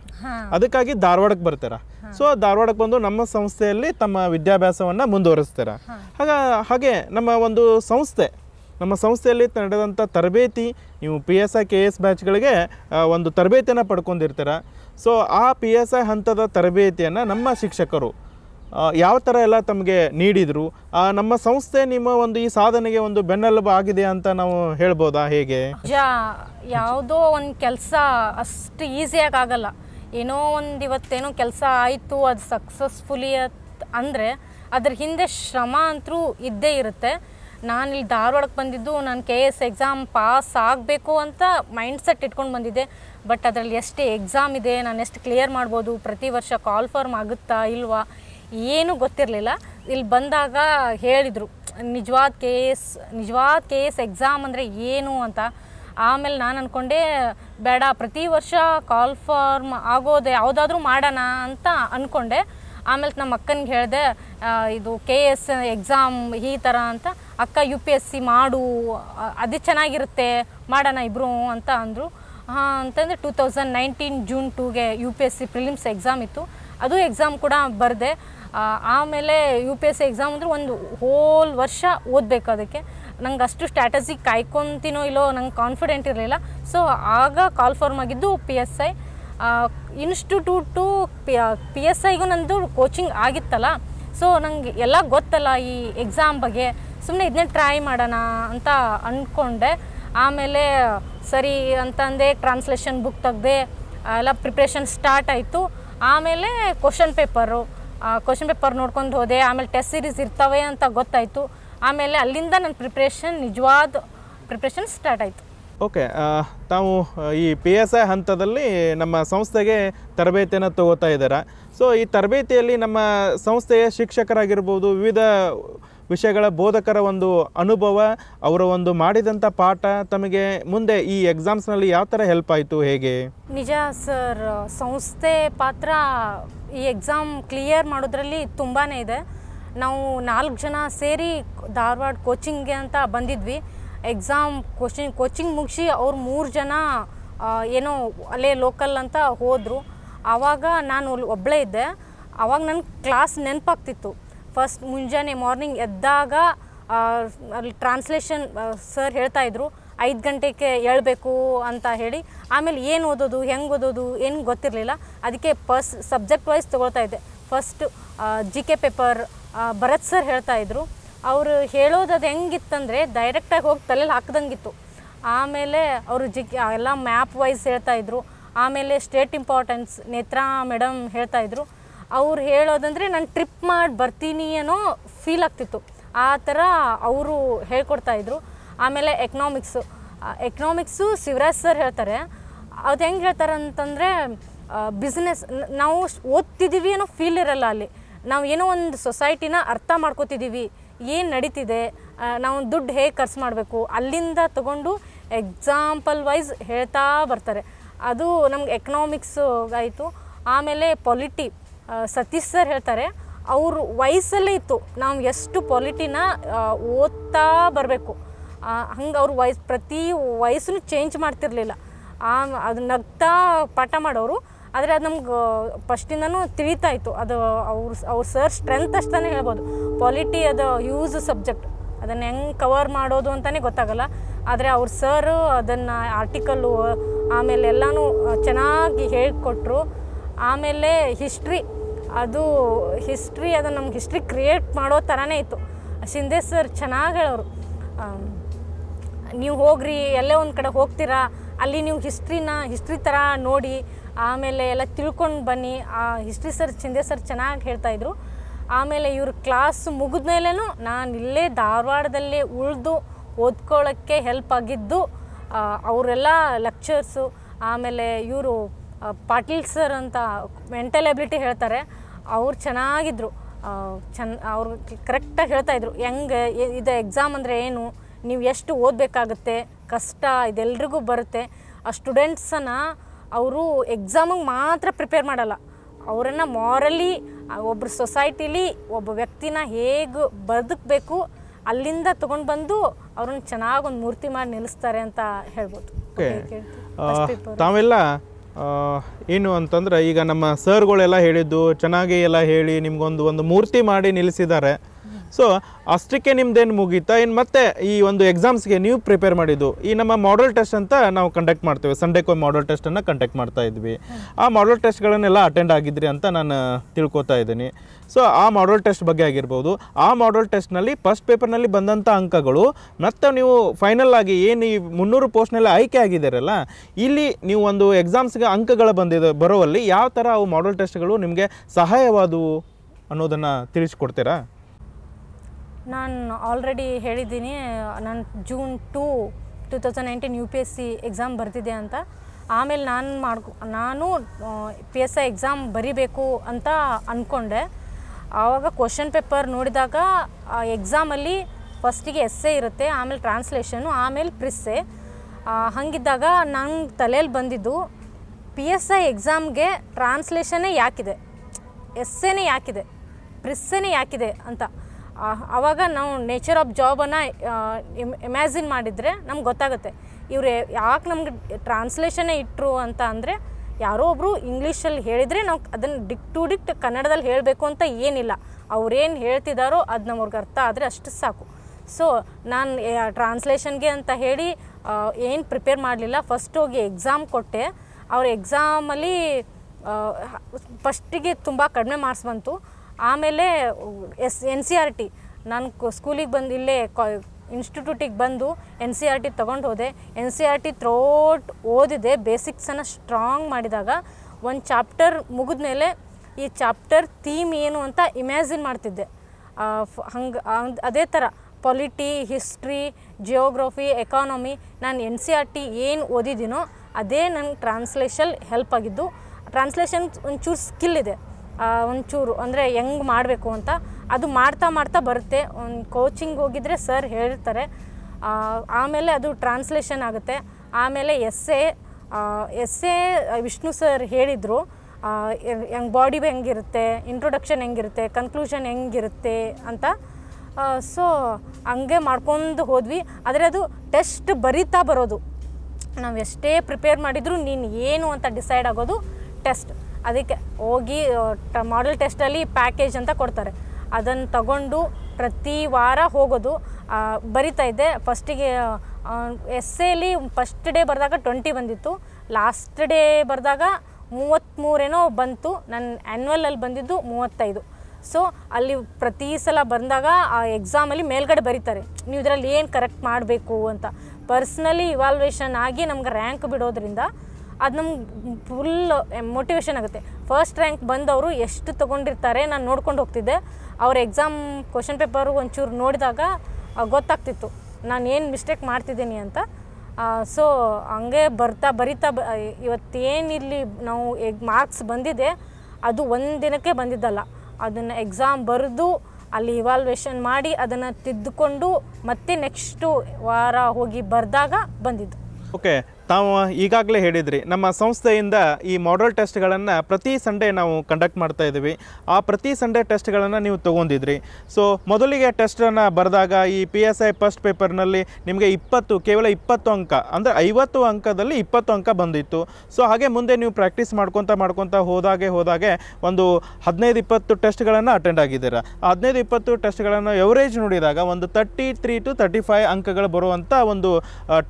ಅದಕ್ಕಾಗಿ ಧಾರವಾಡಕ್ಕೆ ಬರ್ತೀರಾ ಸೊ ಧಾರವಾಡಕ್ಕೆ ಬಂದು ನಮ್ಮ ಸಂಸ್ಥೆಯಲ್ಲಿ ತಮ್ಮ ವಿದ್ಯಾಭ್ಯಾಸವನ್ನು ಮುಂದುವರಿಸ್ತೀರ ಹಾಗ ಹಾಗೆ ನಮ್ಮ ಒಂದು ಸಂಸ್ಥೆ ನಮ್ಮ ಸಂಸ್ಥೆಯಲ್ಲಿ ನಡೆದಂಥ ತರಬೇತಿ ನೀವು P S I K S ಬ್ಯಾಚ್ಗಳಿಗೆ ಒಂದು ತರಬೇತಿಯನ್ನು ಪಡ್ಕೊಂಡಿರ್ತೀರ ಸೊ ಆ ಪಿ ಎಸ್ ಐ ಹಂತದ ತರಬೇತಿಯನ್ನು ನಮ್ಮ ಶಿಕ್ಷಕರು ಯಾವ ಥರ ಎಲ್ಲ ತಮಗೆ ನೀಡಿದರು ನಮ್ಮ ಸಂಸ್ಥೆ ನಿಮ್ಮ ಒಂದು ಈ ಸಾಧನೆಗೆ ಒಂದು ಬೆನ್ನೆಲುಬು ಆಗಿದೆ ಅಂತ ನಾವು ಹೇಳ್ಬೋದಾ ಹೇಗೆ ಯಾವುದೋ ಒಂದು ಕೆಲಸ ಅಷ್ಟು ಈಸಿಯಾಗಿ ಆಗಲ್ಲ ಏನೋ ಒಂದು ಇವತ್ತೇನೋ ಕೆಲಸ ಆಯಿತು ಅದು ಸಕ್ಸಸ್ಫುಲಿ ಅಂದರೆ ಅದ್ರ ಹಿಂದೆ ಶ್ರಮ ಅಂತರೂ ಇದ್ದೇ ಇರುತ್ತೆ ನಾನು ಇಲ್ಲಿ ಧಾರವಾಡಕ್ಕೆ ಬಂದಿದ್ದು ನಾನು ಕೆ ಎಸ್ ಎಕ್ಸಾಮ್ ಪಾಸ್ ಆಗಬೇಕು ಅಂತ ಮೈಂಡ್ಸೆಟ್ ಇಟ್ಕೊಂಡು ಬಂದಿದ್ದೆ ಬಟ್ ಅದರಲ್ಲಿ ಎಷ್ಟು ಎಕ್ಸಾಮ್ ಇದೆ ನಾನು ಎಷ್ಟು ಕ್ಲಿಯರ್ ಮಾಡ್ಬೋದು ಪ್ರತಿ ವರ್ಷ ಕಾಲ್ ಫಾರ್ಮ್ ಆಗುತ್ತಾ ಇಲ್ವಾ ಏನೂ ಗೊತ್ತಿರಲಿಲ್ಲ ಇಲ್ಲಿ ಬಂದಾಗ ಹೇಳಿದರು ನಿಜವಾದ ಕೆ ಎಸ್ ನಿಜವಾದ ಕೆ ಎಸ್ ಎಕ್ಸಾಮ್ ಅಂದರೆ ಏನು ಅಂತ ಆಮೇಲೆ ನಾನು ಅಂದ್ಕೊಂಡೆ ಬೇಡ ಪ್ರತಿ ವರ್ಷ ಕಾಲ್ ಫಾರ್ಮ್ ಆಗೋದೆ ಯಾವುದಾದ್ರೂ ಮಾಡೋಣ ಅಂತ ಅಂದ್ಕೊಂಡೆ ಆಮೇಲೆ ನಮ್ಮ ಅಕ್ಕನಿಗೆ ಹೇಳಿದೆ ಇದು ಕೆ ಎಸ್ ಎಕ್ಸಾಮ್ ಈ ಥರ ಅಂತ ಅಕ್ಕ ಯು ಪಿ ಎಸ್ ಸಿ ಮಾಡು ಅದು ಚೆನ್ನಾಗಿರುತ್ತೆ ಮಾಡೋಣ ಇಬ್ಬರು ಅಂತ ಅಂದರು ಹಾಂ ಅಂತಂದರೆ ಟೂ ತೌಸಂಡ್ ನೈನ್ಟೀನ್ ಜೂನ್ ಟೂಗೆ U P S C prelims exam ಇತ್ತು ಅದು ಎಕ್ಸಾಮ್ ಕೂಡ ಬರೆದೆ ಆಮೇಲೆ U P S C exam ಅಂದರೆ ಒಂದು ಹೋಲ್ ವರ್ಷ ಓದಬೇಕು ಅದಕ್ಕೆ ನಂಗೆ ಅಷ್ಟು ಸ್ಟ್ರಾಟಜಿ ಕಾಯ್ಕೊತೀನೋ ಇಲ್ಲೋ ನಂಗೆ ಕಾನ್ಫಿಡೆಂಟ್ ಇರಲಿಲ್ಲ ಸೊ ಆಗ ಕಾಲ್ ಫಾರ್ಮ್ ಆಗಿದ್ದು P S I institute to P P S ಐಗೂ ನಂದು ಕೋಚಿಂಗ್ ಆಗಿತ್ತಲ್ಲ ಸೊ ನಂಗೆ ಎಲ್ಲ ಗೊತ್ತಲ್ಲ ಈ ಎಕ್ಸಾಮ್ ಬಗ್ಗೆ ಸುಮ್ಮನೆ ಇದನ್ನೇ ಟ್ರೈ ಮಾಡೋಣ ಅಂತ ಅಂದ್ಕೊಂಡೆ ಆಮೇಲೆ ಸರಿ ಅಂತಂದೆ ಟ್ರಾನ್ಸ್ಲೇಷನ್ ಬುಕ್ ತೆಗೆದೆ ಎಲ್ಲ ಪ್ರಿಪ್ರೇಷನ್ ಸ್ಟಾರ್ಟ್ ಆಯಿತು ಆಮೇಲೆ ಕ್ವಶನ್ ಪೇಪರು ಕ್ವಶನ್ ಪೇಪರ್ ನೋಡ್ಕೊಂಡು ಹೋದೆ ಆಮೇಲೆ ಟೆಸ್ಟ್ ಸೀರೀಸ್ ಇರ್ತವೆ ಅಂತ ಗೊತ್ತಾಯಿತು ಆಮೇಲೆ ಅಲ್ಲಿಂದ ನನ್ನ ಪ್ರಿಪ್ರೇಷನ್ ನಿಜವಾದ ಪ್ರಿಪ್ರೇಷನ್ ಸ್ಟಾರ್ಟ್ ಆಯಿತು ಓಕೆ ತಾವು ಈ ಪಿ ಎಸ್ ಐ ಹಂತದಲ್ಲಿ ನಮ್ಮ ಸಂಸ್ಥೆಗೆ ತರಬೇತಿಯನ್ನು ತಗೋತಾ ಇದ್ದಾರೆ ಸೊ ಈ ತರಬೇತಿಯಲ್ಲಿ ನಮ್ಮ ಸಂಸ್ಥೆಯ ಶಿಕ್ಷಕರಾಗಿರ್ಬೋದು ವಿವಿಧ ವಿಷಯಗಳ ಬೋಧಕರ ಒಂದು ಅನುಭವ ಅವರ ಒಂದು ಮಾಡಿದಂಥ ಪಾಠ ತಮಗೆ ಮುಂದೆ ಈ ಎಕ್ಸಾಮ್ಸ್ನಲ್ಲಿ ಯಾವ ಥರ ಹೆಲ್ಪ್ ಆಯಿತು ಹೇಗೆ ನಿಜ ಸರ್ ಸಂಸ್ಥೆ ಪಾತ್ರ ಈ ಎಕ್ಸಾಮ್ ಕ್ಲಿಯರ್ ಮಾಡೋದ್ರಲ್ಲಿ ತುಂಬಾ ಇದೆ ನಾವು ನಾಲ್ಕು ಜನ ಸೇರಿ ಧಾರವಾಡ ಕೋಚಿಂಗ್ಗೆ ಅಂತ ಬಂದಿದ್ವಿ ಎಕ್ಸಾಮ್ ಕೋಚಿಂಗ್ ಕೋಚಿಂಗ್ ಮುಗಿಸಿ ಅವ್ರು ಮೂರು ಜನ ಏನೋ ಅಲ್ಲೇ ಲೋಕಲ್ ಅಂತ ಹೋದರು ಆವಾಗ ನಾನು ಒಬ್ಬಳೇ ಇದ್ದೆ ಆವಾಗ ನನ್ನ ಕ್ಲಾಸ್ ನೆನಪಾಗ್ತಿತ್ತು ಫಸ್ಟ್ ಮುಂಜಾನೆ ಮಾರ್ನಿಂಗ್ ಎದ್ದಾಗ ಅಲ್ಲಿ ಟ್ರಾನ್ಸ್ಲೇಷನ್ ಸರ್ ಹೇಳ್ತಾಯಿದ್ರು ಐದು ಗಂಟೆಗೆ ಹೇಳ್ಬೇಕು ಅಂತ ಹೇಳಿ ಆಮೇಲೆ ಏನು ಓದೋದು ಹೆಂಗೆ ಓದೋದು ಏನು ಗೊತ್ತಿರಲಿಲ್ಲ ಅದಕ್ಕೆ ಪರ್ಸ್ ಸಬ್ಜೆಕ್ಟ್ ವೈಸ್ ತೊಗೊಳ್ತಾ ಇದ್ದೆ first G K paper Bharat sir ಹೇಳ್ತಾಯಿದ್ರು ಅವರು ಹೇಳೋದು ಅದು ಹೆಂಗಿತ್ತಂದರೆ ಡೈರೆಕ್ಟಾಗಿ ಹೋಗಿ ತಲೆಯಲ್ಲಿ ಹಾಕ್ದಂಗಿತ್ತು ಆಮೇಲೆ ಅವರು ಜಿ ಎಲ್ಲ ಮ್ಯಾಪ್ ವೈಸ್ ಹೇಳ್ತಾಯಿದ್ರು ಆಮೇಲೆ ಸ್ಟೇಟ್ ಇಂಪಾರ್ಟೆನ್ಸ್ ನೇತ್ರಾ ಮೇಡಮ್ ಹೇಳ್ತಾಯಿದ್ರು ಅವ್ರು ಹೇಳೋದಂದರೆ ನಾನು ಟ್ರಿಪ್ ಮಾಡಿ ಬರ್ತೀನಿ ಅನ್ನೋ ಫೀಲ್ ಆಗ್ತಿತ್ತು ಆ ಥರ ಅವರು ಹೇಳ್ಕೊಡ್ತಾಯಿದ್ರು ಆಮೇಲೆ ಎಕ್ನಾಮಿಕ್ಸು ಎಕ್ನಾಮಿಕ್ಸು ಶಿವರಾಜ್ ಸರ್ ಹೇಳ್ತಾರೆ ಅದು ಹೆಂಗೆ ಹೇಳ್ತಾರೆ ಅಂತಂದರೆ ಬಿಸ್ನೆಸ್ ನಾವು ಓದ್ತಿದ್ದೀವಿ ಅನ್ನೋ ಫೀಲ್ ಇರಲ್ಲ ಅಲ್ಲಿ ನಾವು ಏನೋ ಒಂದು ಸೊಸೈಟಿನ ಅರ್ಥ ಮಾಡ್ಕೋತಿದ್ದೀವಿ ಏನು ನಡೀತಿದೆ ನಾವು ದುಡ್ಡು ಹೇಗೆ ಖರ್ಚು ಮಾಡಬೇಕು ಅಲ್ಲಿಂದ ತಗೊಂಡು ಎಕ್ಸಾಂಪಲ್ ವೈಸ್ ಹೇಳ್ತಾ ಬರ್ತಾರೆ ಅದು ನಮ್ಗೆ ಎಕನಾಮಿಕ್ಸ್ ಆಯಿತು ಆಮೇಲೆ ಪೊಲಿಟಿ ಸತೀಶ್ ಸರ್ ಹೇಳ್ತಾರೆ ಅವ್ರ ವಯಸ್ಸಲ್ಲೇ ಇತ್ತು ನಾವು ಎಷ್ಟು ಪಾಲಿಟಿನ ಓದ್ತಾ ಬರಬೇಕು ಹಂಗೆ ಅವ್ರ ವಯಸ್ ಪ್ರತಿ ವಯಸ್ಸನ್ನು ಚೇಂಜ್ ಮಾಡ್ತಿರ್ಲಿಲ್ಲ ಆ ಅದು ನಗ್ತಾ ಪಾಠ ಮಾಡೋರು ಆದರೆ ಅದು ನಮ್ಗೆ ಫಸ್ಟಿಂದನೂ ಇತ್ತು ಅದು ಅವ್ರ ಅವ್ರ ಸರ್ ಸ್ಟ್ರೆಂತ್ ಅಷ್ಟೇ ಹೇಳ್ಬೋದು ಪಾಲಿಟಿ ಅದು ಯೂಸ್ ಸಬ್ಜೆಕ್ಟ್ ಅದನ್ನು ಹೆಂಗೆ ಕವರ್ ಮಾಡೋದು ಅಂತಲೇ ಗೊತ್ತಾಗಲ್ಲ ಆದರೆ ಅವ್ರ ಸರ್ ಅದನ್ನು ಆರ್ಟಿಕಲ್ಲು ಆಮೇಲೆ ಎಲ್ಲನೂ ಚೆನ್ನಾಗಿ ಹೇಳಿಕೊಟ್ರು ಆಮೇಲೆ ಹಿಸ್ಟ್ರಿ ಅದು ಹಿಸ್ಟ್ರಿ ಅದು ನಮ್ಗೆ ಹಿಸ್ಟ್ರಿ ಕ್ರಿಯೇಟ್ ಮಾಡೋ ಥರನೇ ಇತ್ತು ಶಿಂದೆ ಸರ್ ಚೆನ್ನಾಗಿ ಹೇಳೋರು ನೀವು ಹೋಗ್ರಿ ಎಲ್ಲೇ ಒಂದು ಕಡೆ ಹೋಗ್ತೀರಾ ಅಲ್ಲಿ ನೀವು ಹಿಸ್ಟ್ರಿನ ಹಿಸ್ಟ್ರಿ ಥರ ನೋಡಿ ಆಮೇಲೆ ಎಲ್ಲ ತಿಳ್ಕೊಂಡು ಬನ್ನಿ ಆ ಹಿಸ್ಟ್ರಿ ಸರ್ ಚಿಂದೆ ಸರ್ ಚೆನ್ನಾಗಿ ಹೇಳ್ತಾಯಿದ್ರು ಆಮೇಲೆ ಇವ್ರ ಕ್ಲಾಸ್ ಮುಗಿದ ನಾನು ಇಲ್ಲೇ ಧಾರವಾಡದಲ್ಲೇ ಉಳಿದು ಓದ್ಕೊಳ್ಳೋಕ್ಕೆ ಹೆಲ್ಪ್ ಆಗಿದ್ದು ಅವರೆಲ್ಲ ಲೆಕ್ಚರ್ಸು ಆಮೇಲೆ ಇವರು ಪಾಟೀಲ್ ಸರ್ ಅಂತ ಮೆಂಟಲ್ ಎಬಿಲಿಟಿ ಹೇಳ್ತಾರೆ ಅವ್ರು ಚೆನ್ನಾಗಿದ್ರು ಚೆನ್ನ ಅವ್ರು ಕರೆಕ್ಟಾಗಿ ಹೇಳ್ತಾಯಿದ್ರು ಹೆಂಗೆ ಇದು ಎಕ್ಸಾಮ್ ಅಂದರೆ ಏನು ನೀವು ಎಷ್ಟು ಓದಬೇಕಾಗುತ್ತೆ ಕಷ್ಟ ಇದೆಲ್ರಿಗೂ ಬರುತ್ತೆ ಆ ಸ್ಟೂಡೆಂಟ್ಸನ್ನು ಅವರು ಎಕ್ಸಾಮಿಗೆ ಮಾತ್ರ ಪ್ರಿಪೇರ್ ಮಾಡಲ್ಲ ಅವರನ್ನು ಮಾರಲಿ ಒಬ್ಬರು ಸೊಸೈಟಿಲಿ ಒಬ್ಬ ವ್ಯಕ್ತಿನ ಹೇಗೆ ಬದುಕಬೇಕು ಅಲ್ಲಿಂದ ತೊಗೊಂಡು ಬಂದು ಅವ್ರನ್ನ ಚೆನ್ನಾಗಿ ಒಂದು ಮೂರ್ತಿ ಮಾಡಿ ನಿಲ್ಲಿಸ್ತಾರೆ ಅಂತ ಹೇಳ್ಬೋದು ತಾವೆಲ್ಲ ಏನು ಅಂತಂದ್ರೆ ಈಗ ನಮ್ಮ ಸರ್ಗಳೆಲ್ಲ ಹೇಳಿದ್ದು ಚೆನ್ನಾಗಿ ಎಲ್ಲ ಹೇಳಿ ನಿಮಗೊಂದು ಒಂದು ಮೂರ್ತಿ ಮಾಡಿ ನಿಲ್ಲಿಸಿದ್ದಾರೆ ಸೊ ಅಷ್ಟಕ್ಕೆ ನಿಮ್ದೇನು ಮುಗೀತಾ ಏನು ಮತ್ತೆ ಈ ಒಂದು ಎಕ್ಸಾಮ್ಸ್ಗೆ ನೀವು ಪ್ರಿಪೇರ್ ಮಾಡಿದ್ದು ಈ ನಮ್ಮ ಮಾಡಲ್ ಟೆಸ್ಟ್ ಅಂತ ನಾವು ಕಂಡಕ್ಟ್ ಮಾಡ್ತೇವೆ ಸಂಡೇಗೆ ಮಾಡಲ್ ಟೆಸ್ಟನ್ನು ಕಂಡಕ್ಟ್ ಮಾಡ್ತಾ ಇದ್ವಿ ಆ ಮಾಡಲ್ ಟೆಸ್ಟ್ಗಳನ್ನೆಲ್ಲ ಅಟೆಂಡ್ ಆಗಿದ್ರಿ ಅಂತ ನಾನು ತಿಳ್ಕೊತಾ ಇದ್ದೀನಿ ಸೊ ಆ ಮಾಡಲ್ ಟೆಸ್ಟ್ ಬಗ್ಗೆ ಆಗಿರ್ಬೋದು ಆ ಮಾಡಲ್ ಟೆಸ್ಟ್ನಲ್ಲಿ ಫಸ್ಟ್ ಪೇಪರ್ನಲ್ಲಿ ಬಂದಂಥ ಅಂಕಗಳು ಮತ್ತು ನೀವು ಫೈನಲ್ ಆಗಿ ಏನು ಈ ಮುನ್ನೂರು ಪೋಸ್ಟ್ನಲ್ಲಿ ಆಯ್ಕೆ ಆಗಿದ್ದೀರಲ್ಲ ಇಲ್ಲಿ ನೀವು ಒಂದು ಎಕ್ಸಾಮ್ಸ್ಗೆ ಅಂಕಗಳು ಬಂದಿದೆ ಬರೋವಲ್ಲಿ ಯಾವ ಥರ ಅವು ಮಾಡಲ್ ಟೆಸ್ಟ್ಗಳು ನಿಮಗೆ ಸಹಾಯವಾದವು ಅನ್ನೋದನ್ನು ತಿಳಿಸ್ಕೊಡ್ತೀರಾ ನಾನು ಆಲ್ರೆಡಿ ಹೇಳಿದ್ದೀನಿ ನಾನು June two two thousand nineteen U P S C exam ಬರ್ತಿದೆ ಅಂತ ಆಮೇಲೆ ನಾನು ಮಾಡ್ಕೊ ನಾನು ಪಿ ಎಸ್ ಐ ಎಕ್ಸಾಮ್ ಬರಿಬೇಕು ಅಂತ ಅಂದ್ಕೊಂಡೆ ಆವಾಗ ಕ್ವಶನ್ ಪೇಪರ್ ನೋಡಿದಾಗ ಎಕ್ಸಾಮಲ್ಲಿ ಫಸ್ಟಿಗೆ ಎಸ್ಸೆ ಇರುತ್ತೆ ಆಮೇಲೆ ಟ್ರಾನ್ಸ್ಲೇಷನು ಆಮೇಲೆ ಪ್ರಿಸ್ಸೆ ಹಾಗಿದ್ದಾಗ ನಂಗೆ ತಲೆಯಲ್ಲಿ ಬಂದಿದ್ದು ಪಿ ಎಸ್ ಐ ಎಕ್ಸಾಮ್ಗೆ ಟ್ರಾನ್ಸ್ಲೇಷನೇ ಯಾಕಿದೆ ಎಸ್ಸೆನೇ ಯಾಕಿದೆ ಪ್ರಿಸ್ಸೆನೇ ಯಾಕಿದೆ ಅಂತ ಆವಾಗ ನಾವು ನೇಚರ್ ಆಫ್ ಜಾಬನ್ನು ಇಮ್ಯಾಜಿನ್ ಮಾಡಿದರೆ ನಮ್ಗೆ ಗೊತ್ತಾಗುತ್ತೆ ಇವರು ಯಾಕೆ ನಮ್ಗೆ ಟ್ರಾನ್ಸ್ಲೇಷನ್ನೇ ಇಟ್ಟರು ಅಂತ ಅಂದರೆ ಯಾರೋ ಒಬ್ಬರು ಇಂಗ್ಲೀಷಲ್ಲಿ ಹೇಳಿದರೆ ನಾವು ಅದನ್ನು ಡಿಕ್ ಟು ಡಿಕ್ಟ್ ಕನ್ನಡದಲ್ಲಿ ಹೇಳಬೇಕು ಅಂತ ಏನಿಲ್ಲ ಅವ್ರೇನು ಹೇಳ್ತಿದ್ದಾರೋ ಅದು ನಮ್ಗೆ ಅರ್ಥ ಆದರೆ ಅಷ್ಟು ಸಾಕು ಸೊ ನಾನು ಟ್ರಾನ್ಸ್ಲೇಷನ್ಗೆ ಅಂತ ಹೇಳಿ ಏನು ಪ್ರಿಪೇರ್ ಮಾಡಲಿಲ್ಲ ಫಸ್ಟ್ ಹೋಗಿ ಎಕ್ಸಾಮ್ ಕೊಟ್ಟೆ ಅವ್ರ ಎಕ್ಸಾಮಲ್ಲಿ ಫಸ್ಟಿಗೆ ತುಂಬ ಕಡಿಮೆ ಮಾರ್ಕ್ಸ್ ಬಂತು ಆಮೇಲೆ S N C R T ನಾನು ಸ್ಕೂಲಿಗೆ ಬಂದು ಇಲ್ಲೇ ಕಾ ಇನ್ಸ್ಟಿಟ್ಯೂಟಿಗೆ ಬಂದು ಎನ್ ಸಿ ಆರ್ ಟಿ ತೊಗೊಂಡು ಹೋದೆ ಎನ್ ಸಿ ಆರ್ ಟಿ ಥ್ರೋಟ್ ಓದಿದೆ ಬೇಸಿಕ್ಸನ್ನು ಸ್ಟ್ರಾಂಗ್ ಮಾಡಿದಾಗ ಒಂದು ಚಾಪ್ಟರ್ ಮುಗಿದ ಮೇಲೆ ಈ ಚಾಪ್ಟರ್ ಥೀಮ್ ಏನು ಅಂತ ಇಮ್ಯಾಜಿನ್ ಮಾಡ್ತಿದ್ದೆ ಹಂಗೆ ಅದೇ ಥರ ಪೊಲಿಟಿ ಹಿಸ್ಟ್ರಿ ಜಿಯೋಗ್ರಫಿ ಎಕಾನಮಿ ನಾನು ಎನ್ ಸಿ ಆರ್ ಟಿ ಏನು ಓದಿದ್ದೀನೋ ಅದೇ ನನಗೆ ಟ್ರಾನ್ಸ್ಲೇಷನ್ ಹೆಲ್ಪ್ ಆಗಿದ್ದು ಟ್ರಾನ್ಸ್ಲೇಷನ್ ಒಂಚೂರು ಸ್ಕಿಲ್ ಇದೆ ಒಂಚೂರು ಅಂದರೆ ಹೆಂಗೆ ಮಾಡಬೇಕು ಅಂತ ಅದು ಮಾಡ್ತಾ ಮಾಡ್ತಾ ಬರುತ್ತೆ ಒಂದು ಕೋಚಿಂಗ್ ಹೋಗಿದ್ರೆ ಸರ್ ಹೇಳ್ತಾರೆ ಆಮೇಲೆ ಅದು ಟ್ರಾನ್ಸ್ಲೇಷನ್ ಆಗುತ್ತೆ ಆಮೇಲೆ ಎಸ್ಸೆ ಎಸ್ಸೆ ವಿಷ್ಣು ಸರ್ ಹೇಳಿದರು ಹೆಂಗೆ ಬಾಡಿ ಹೆಂಗಿರುತ್ತೆ ಇಂಟ್ರೊಡಕ್ಷನ್ ಹೆಂಗಿರುತ್ತೆ ಕನ್ಕ್ಲೂಷನ್ ಹೆಂಗಿರುತ್ತೆ ಅಂತ ಸೊ ಹಂಗೆ ಮಾಡ್ಕೊಂಡು ಹೋದ್ವಿ ಆದರೆ ಅದು ಟೆಸ್ಟ್ ಬರೀತಾ ಬರೋದು ನಾವು ಎಷ್ಟೇ ಪ್ರಿಪೇರ್ ಮಾಡಿದರೂ ನೀನು ಏನು ಅಂತ ಡಿಸೈಡ್ ಆಗೋದು ಟೆಸ್ಟ್ ಅದಕ್ಕೆ ಹೋಗಿ ಟ ಮಾಡಲ್ ಟೆಸ್ಟಲ್ಲಿ ಪ್ಯಾಕೇಜ್ ಅಂತ ಕೊಡ್ತಾರೆ ಅದನ್ನು ತಗೊಂಡು ಪ್ರತಿ ವಾರ ಹೋಗೋದು ಬರಿತಾ ಇದ್ದೆ ಫಸ್ಟಿಗೆ ಎಸ್ಸೇಲಿ ಫಸ್ಟ್ ಡೇ ಬರೆದಾಗ ಟ್ವೆಂಟಿ ಬಂದಿತ್ತು ಲಾಸ್ಟ್ ಡೇ ಬರೆದಾಗ ಮೂವತ್ತ್ಮೂರೇನೋ ಬಂತು ನನ್ನ ಆ್ಯನ್ವಲಲ್ಲಿ ಬಂದಿದ್ದು ಮೂವತ್ತೈದು ಸೊ ಅಲ್ಲಿ ಪ್ರತಿ ಸಲ ಬಂದಾಗ ಆ ಎಕ್ಸಾಮಲ್ಲಿ ಮೇಲ್ಗಡೆ ಬರೀತಾರೆ ನೀವು ಇದರಲ್ಲಿ ಏನು ಕರೆಕ್ಟ್ ಮಾಡಬೇಕು ಅಂತ ಪರ್ಸ್ನಲಿ ಇವಾಲ್ವೇಷನ್ ಆಗಿ ನಮ್ಗೆ ರ್ಯಾಂಕ್ ಬಿಡೋದ್ರಿಂದ ಅದು ನಮ್ಗೆ ಫುಲ್ ಮೋಟಿವೇಶನ್ ಆಗುತ್ತೆ ಫಸ್ಟ್ ರ್ಯಾಂಕ್ ಬಂದವರು ಎಷ್ಟು ತೊಗೊಂಡಿರ್ತಾರೆ ನಾನು ನೋಡ್ಕೊಂಡು ಹೋಗ್ತಿದ್ದೆ ಅವ್ರ ಎಕ್ಸಾಮ್ ಕ್ವಶನ್ ಪೇಪರ್ ಒಂಚೂರು ನೋಡಿದಾಗ ಗೊತ್ತಾಗ್ತಿತ್ತು ನಾನು ಏನು ಮಿಸ್ಟೇಕ್ ಮಾಡ್ತಿದ್ದೀನಿ ಅಂತ ಸೊ ಹಂಗೆ ಬರ್ತಾ ಬರಿತಾ ಬ ಇವತ್ತೇನಿಲ್ಲಿ ನಾವು ಮಾರ್ಕ್ಸ್ ಬಂದಿದೆ ಅದು ಒಂದು ದಿನಕ್ಕೆ ಬಂದಿದ್ದಲ್ಲ ಅದನ್ನು ಎಕ್ಸಾಮ್ ಬರೆದು ಅಲ್ಲಿ ಇವಾಲ್ವೇಷನ್ ಮಾಡಿ ಅದನ್ನು ತಿದ್ದುಕೊಂಡು ಮತ್ತೆ ನೆಕ್ಸ್ಟು ವಾರ ಹೋಗಿ ಬರೆದಾಗ ಬಂದಿದ್ದು ಓಕೆ ತಾವು ಈಗಾಗಲೇ ಹೇಳಿದ್ರಿ ನಮ್ಮ ಸಂಸ್ಥೆಯಿಂದ ಈ ಮಾಡಲ್ ಟೆಸ್ಟ್ಗಳನ್ನು ಪ್ರತಿ ಸಂಡೇ ನಾವು ಕಂಡಕ್ಟ್ ಮಾಡ್ತಾ ಇದ್ದೀವಿ ಆ ಪ್ರತಿ ಸಂಡೇ ಟೆಸ್ಟ್ಗಳನ್ನು ನೀವು ತೊಗೊಂಡಿದ್ರಿ ಸೊ ಮೊದಲಿಗೆ ಟೆಸ್ಟನ್ನು ಬರೆದಾಗ ಈ ಪಿ ಎಸ್ ಐ ಫಸ್ಟ್ ಪೇಪರ್ನಲ್ಲಿ ನಿಮಗೆ ಇಪ್ಪತ್ತು ಕೇವಲ ಇಪ್ಪತ್ತು ಅಂಕ ಅಂದರೆ ಐವತ್ತು ಅಂಕದಲ್ಲಿ ಇಪ್ಪತ್ತು ಅಂಕ ಬಂದಿತ್ತು ಸೊ ಹಾಗೆ ಮುಂದೆ ನೀವು ಪ್ರಾಕ್ಟೀಸ್ ಮಾಡ್ಕೊತಾ ಮಾಡ್ಕೊತಾ ಹೋದಾಗೆ ಹೋದಾಗೆ ಒಂದು ಹದಿನೈದು ಇಪ್ಪತ್ತು ಟೆಸ್ಟ್ಗಳನ್ನು ಅಟೆಂಡ್ ಆಗಿದ್ದೀರ ಆ ಹದಿನೈದು ಇಪ್ಪತ್ತು ಟೆಸ್ಟ್ಗಳನ್ನು ಎವರೇಜ್ ನೋಡಿದಾಗ ಒಂದು thirty three to thirty five ಅಂಕಗಳು ಬರುವಂಥ ಒಂದು